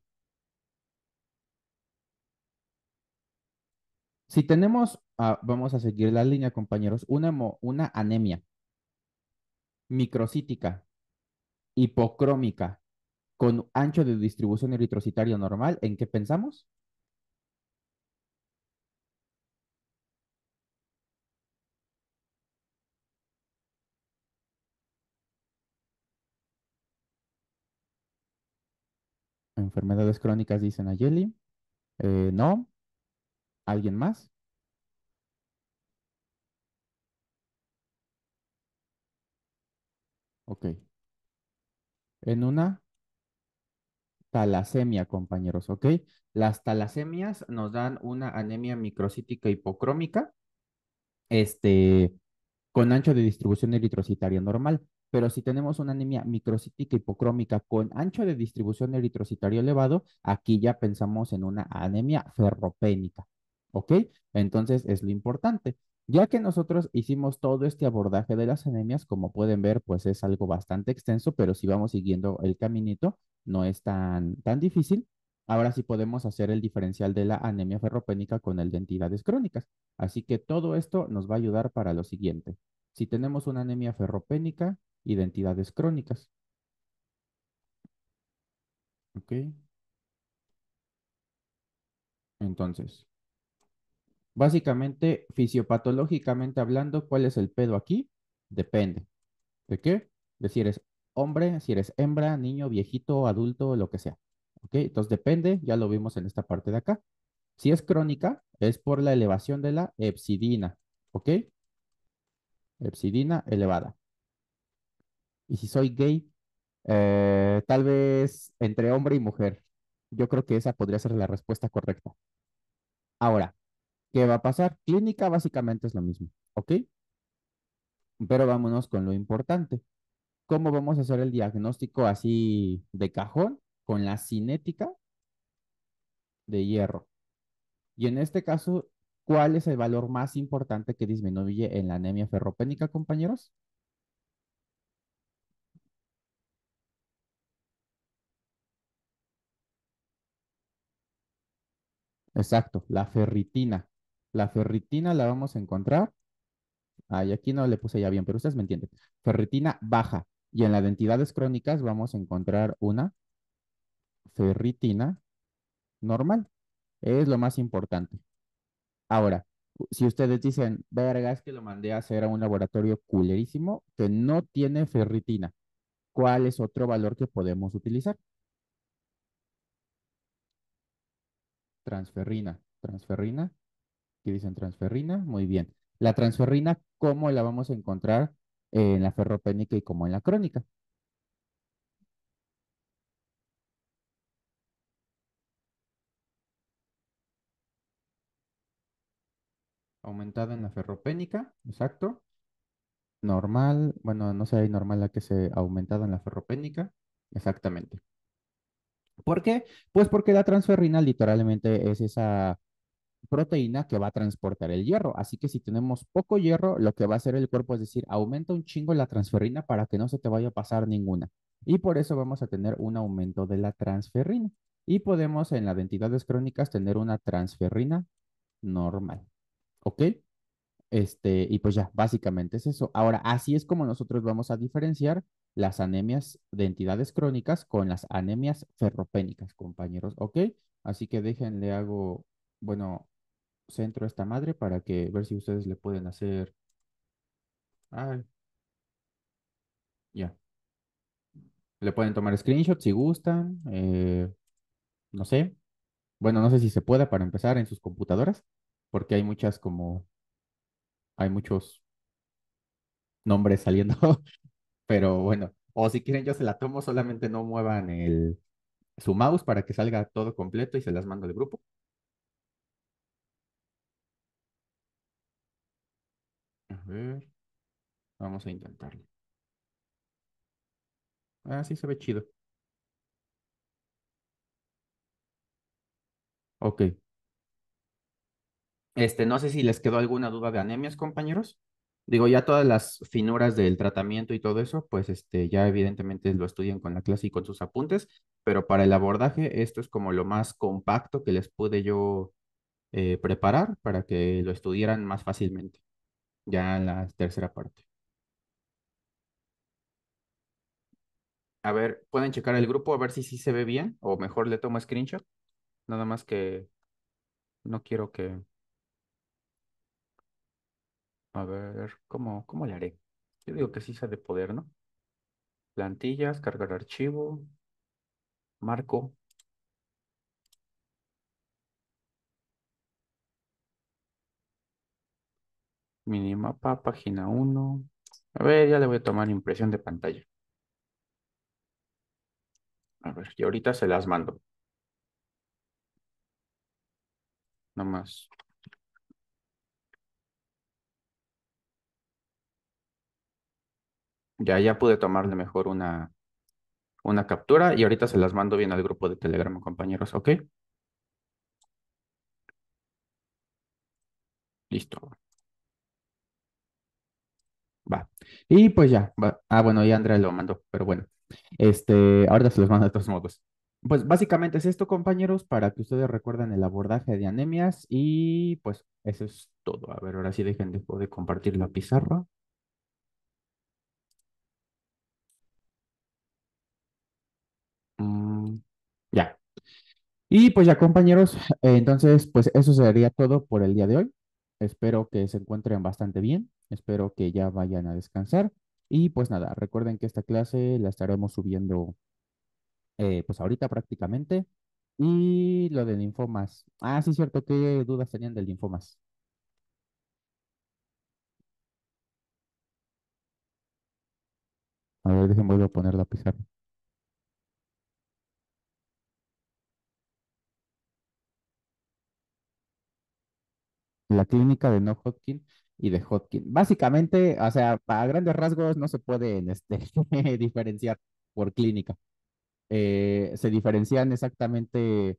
Si tenemos, ah, vamos a seguir la línea, compañeros, una, una anemia microcítica, hipocrómica, con ancho de distribución eritrocitaria normal, ¿en qué pensamos? Enfermedades crónicas, dicen Ayeli. Eh, no. ¿Alguien más? Ok. En una talasemia, compañeros, ¿ok? Las talasemias nos dan una anemia microcítica hipocrómica, este, con ancho de distribución eritrocitaria normal. Pero si tenemos una anemia microcítica hipocrómica con ancho de distribución eritrocitaria elevado, aquí ya pensamos en una anemia ferropénica, ¿ok? Entonces es lo importante. Ya que nosotros hicimos todo este abordaje de las anemias, como pueden ver, pues es algo bastante extenso, pero si vamos siguiendo el caminito, no es tan, tan difícil. Ahora sí podemos hacer el diferencial de la anemia ferropénica con el de entidades crónicas. Así que todo esto nos va a ayudar para lo siguiente. Si tenemos una anemia ferropénica, identidades crónicas. Ok. Entonces, Básicamente, fisiopatológicamente hablando, ¿cuál es el pedo aquí? Depende. ¿De qué? De si eres hombre, si eres hembra, niño, viejito, adulto, lo que sea. ¿Ok? Entonces depende, ya lo vimos en esta parte de acá. Si es crónica, es por la elevación de la epsidina. ¿Ok? Epsidina elevada. Y si soy gay, eh, tal vez entre hombre y mujer. Yo creo que esa podría ser la respuesta correcta. Ahora, ¿Qué va a pasar? Clínica básicamente es lo mismo, ¿ok? Pero vámonos con lo importante. ¿Cómo vamos a hacer el diagnóstico así de cajón? Con la cinética de hierro. Y en este caso, ¿cuál es el valor más importante que disminuye en la anemia ferropénica, compañeros? Exacto, la ferritina. La ferritina la vamos a encontrar. Ay, aquí no le puse ya bien, pero ustedes me entienden. Ferritina baja. Y en las entidades crónicas vamos a encontrar una ferritina normal. Es lo más importante. Ahora, si ustedes dicen, es que lo mandé a hacer a un laboratorio culerísimo que no tiene ferritina, ¿cuál es otro valor que podemos utilizar? Transferrina. Transferrina dicen transferrina, muy bien. La transferrina, ¿cómo la vamos a encontrar en la ferropénica y cómo en la crónica? Aumentada en la ferropénica, exacto. Normal, bueno, no sé, normal la que se ha aumentado en la ferropénica, exactamente. ¿Por qué? Pues porque la transferrina literalmente es esa proteína que va a transportar el hierro. Así que si tenemos poco hierro, lo que va a hacer el cuerpo es decir, aumenta un chingo la transferrina para que no se te vaya a pasar ninguna. Y por eso vamos a tener un aumento de la transferrina. Y podemos en las entidades crónicas tener una transferrina normal. ¿Ok? Este, y pues ya, básicamente es eso. Ahora, así es como nosotros vamos a diferenciar las anemias de entidades crónicas con las anemias ferropénicas, compañeros, ¿ok? Así que déjenle hago, bueno, centro esta madre para que ver si ustedes le pueden hacer. Ya. Le pueden tomar screenshots si gustan. Eh, no sé. Bueno, no sé si se pueda para empezar en sus computadoras, porque hay muchas como. Hay muchos nombres saliendo. Pero bueno, o si quieren, yo se la tomo, solamente no muevan el, su mouse para que salga todo completo y se las mando de grupo. ver. Vamos a intentarlo. Ah, sí se ve chido. Ok. Este, no sé si les quedó alguna duda de anemias, compañeros. Digo, ya todas las finuras del tratamiento y todo eso, pues este, ya evidentemente lo estudian con la clase y con sus apuntes, pero para el abordaje esto es como lo más compacto que les pude yo eh, preparar para que lo estudieran más fácilmente ya en la tercera parte. A ver, pueden checar el grupo a ver si sí se ve bien o mejor le tomo screenshot. Nada más que no quiero que... A ver, ¿cómo, cómo le haré? Yo digo que sí se ha de poder, ¿no? Plantillas, cargar archivo, marco. Minimapa, página 1. A ver, ya le voy a tomar impresión de pantalla. A ver, y ahorita se las mando. Nomás. Ya, ya pude tomarle mejor una, una captura y ahorita se las mando bien al grupo de Telegram, compañeros, ¿ok? Listo. Y pues ya, ah, bueno, ya Andrea lo mandó, pero bueno, este, ahora se los mando de todos modos. Pues básicamente es esto, compañeros, para que ustedes recuerden el abordaje de anemias y pues eso es todo. A ver, ahora sí dejen de, compartir la pizarra. Mm, ya. Y pues ya, compañeros, entonces pues eso sería todo por el día de hoy. Espero que se encuentren bastante bien. Espero que ya vayan a descansar. Y pues nada, recuerden que esta clase la estaremos subiendo eh, pues ahorita prácticamente. Y lo del linfomas. Ah, sí, cierto, ¿qué dudas tenían del linfomas? A ver, déjenme volver a poner la pizarra. La clínica de No y de Hodgkin. Básicamente, o sea, a grandes rasgos no se puede este, diferenciar por clínica. Eh, se diferencian exactamente,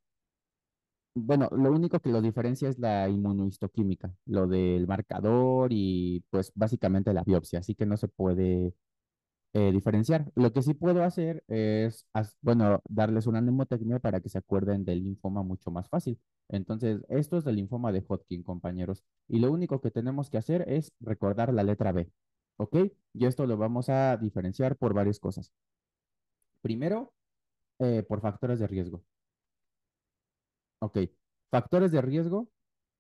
bueno, lo único que lo diferencia es la inmunohistoquímica, lo del marcador y pues básicamente la biopsia, así que no se puede eh, diferenciar. Lo que sí puedo hacer es, bueno, darles una mnemotecnia para que se acuerden del linfoma mucho más fácil. Entonces, esto es el linfoma de Hodgkin, compañeros. Y lo único que tenemos que hacer es recordar la letra B. ¿Ok? Y esto lo vamos a diferenciar por varias cosas. Primero, eh, por factores de riesgo. Ok, factores de riesgo,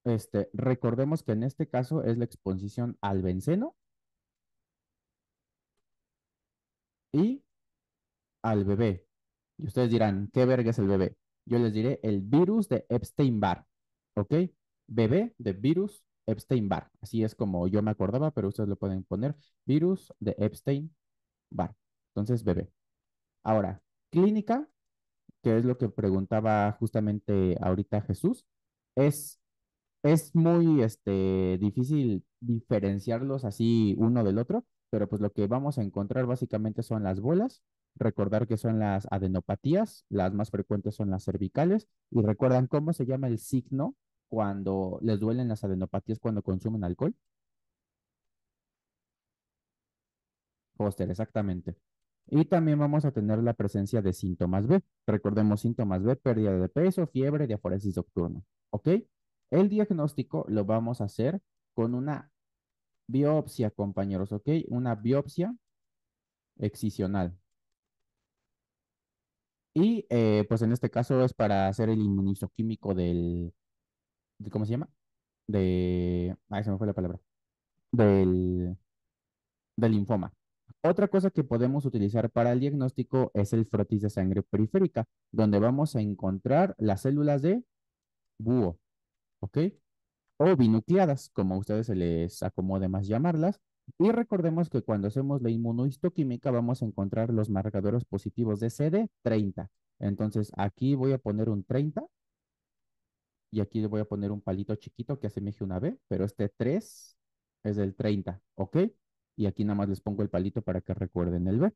este, recordemos que en este caso es la exposición al benceno y al bebé. Y ustedes dirán, ¿qué verga es el bebé? Yo les diré el virus de Epstein-Barr, ¿ok? Bebé de virus Epstein-Barr. Así es como yo me acordaba, pero ustedes lo pueden poner, virus de Epstein-Barr. Entonces, bebé. Ahora, clínica, que es lo que preguntaba justamente ahorita Jesús, es, es muy este, difícil diferenciarlos así uno del otro, pero pues lo que vamos a encontrar básicamente son las bolas, recordar que son las adenopatías, las más frecuentes son las cervicales, y recuerdan cómo se llama el signo cuando les duelen las adenopatías cuando consumen alcohol. Póster, exactamente. Y también vamos a tener la presencia de síntomas B. Recordemos síntomas B, pérdida de peso, fiebre, diaforesis nocturna. ¿Ok? El diagnóstico lo vamos a hacer con una biopsia, compañeros, ¿ok? Una biopsia excisional. Y eh, pues en este caso es para hacer el inmunizoquímico del, ¿cómo se llama? De, ay, se me fue la palabra, del, del linfoma. Otra cosa que podemos utilizar para el diagnóstico es el frotis de sangre periférica, donde vamos a encontrar las células de búho, ¿ok? o binucleadas, como a ustedes se les acomode más llamarlas. Y recordemos que cuando hacemos la inmunohistoquímica vamos a encontrar los marcadores positivos de CD30. Entonces aquí voy a poner un 30 y aquí le voy a poner un palito chiquito que asemeje una B, pero este 3 es del 30, ¿ok? Y aquí nada más les pongo el palito para que recuerden el B.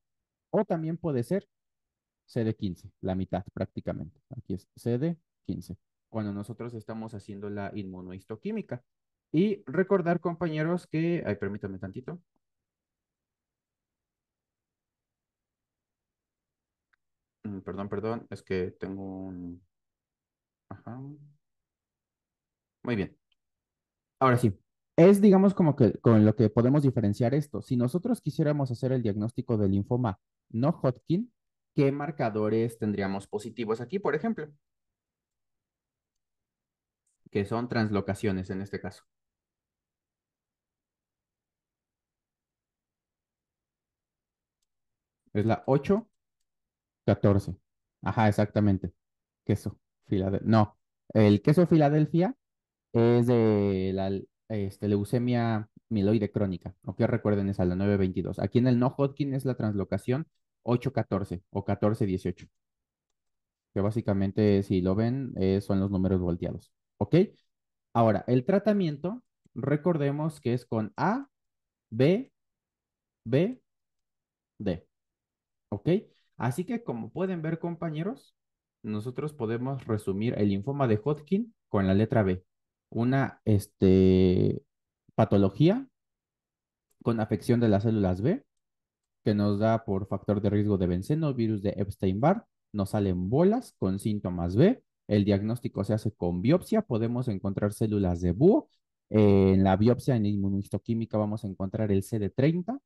O también puede ser CD15, la mitad prácticamente. Aquí es CD15 cuando nosotros estamos haciendo la inmunohistoquímica. Y recordar, compañeros, que, ay, permítanme tantito. Mm, perdón, perdón, es que tengo un... Ajá. Muy bien. Ahora sí, es digamos como que con lo que podemos diferenciar esto. Si nosotros quisiéramos hacer el diagnóstico del linfoma no Hodgkin, ¿qué marcadores tendríamos positivos aquí, por ejemplo? que son translocaciones en este caso. Es la 8, 14. Ajá, exactamente. Queso Filadelfia. No, el queso Filadelfia es de la este, leucemia mieloide crónica. O que recuerden a la 922. Aquí en el no Hodgkin es la translocación 814 o 1418. Que básicamente, si lo ven, eh, son los números volteados. ¿Ok? Ahora, el tratamiento, recordemos que es con A, B, B, D. ¿Ok? Así que como pueden ver, compañeros, nosotros podemos resumir el linfoma de Hodgkin con la letra B. Una este, patología con afección de las células B que nos da por factor de riesgo de benceno, virus de Epstein-Barr, nos salen bolas con síntomas B, el diagnóstico se hace con biopsia, podemos encontrar células de búho. en la biopsia en inmunohistoquímica vamos a encontrar el CD30,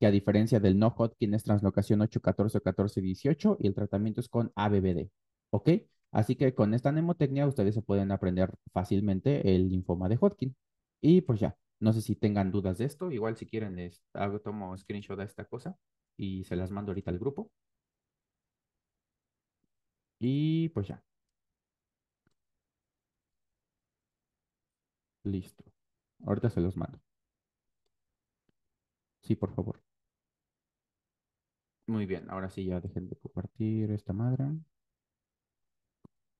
que a diferencia del no Hodgkin es translocación 8 14 18 y el tratamiento es con ABBD. ¿Ok? Así que con esta nemotecnia ustedes se pueden aprender fácilmente el linfoma de Hodgkin. Y pues ya, no sé si tengan dudas de esto. Igual si quieren les hago, tomo screenshot de esta cosa y se las mando ahorita al grupo. Y pues ya. Listo. Ahorita se los mando. Sí, por favor. Muy bien, ahora sí ya dejen de compartir esta madre.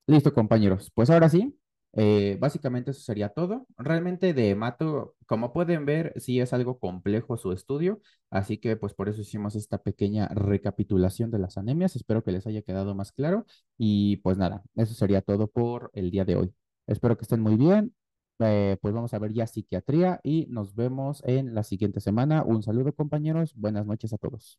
Listo, compañeros. Pues ahora sí, eh, básicamente eso sería todo. Realmente de Mato, como pueden ver, sí es algo complejo su estudio, así que pues por eso hicimos esta pequeña recapitulación de las anemias. Espero que les haya quedado más claro y pues nada, eso sería todo por el día de hoy. Espero que estén muy bien eh, pues vamos a ver ya psiquiatría y nos vemos en la siguiente semana. Un saludo compañeros, buenas noches a todos.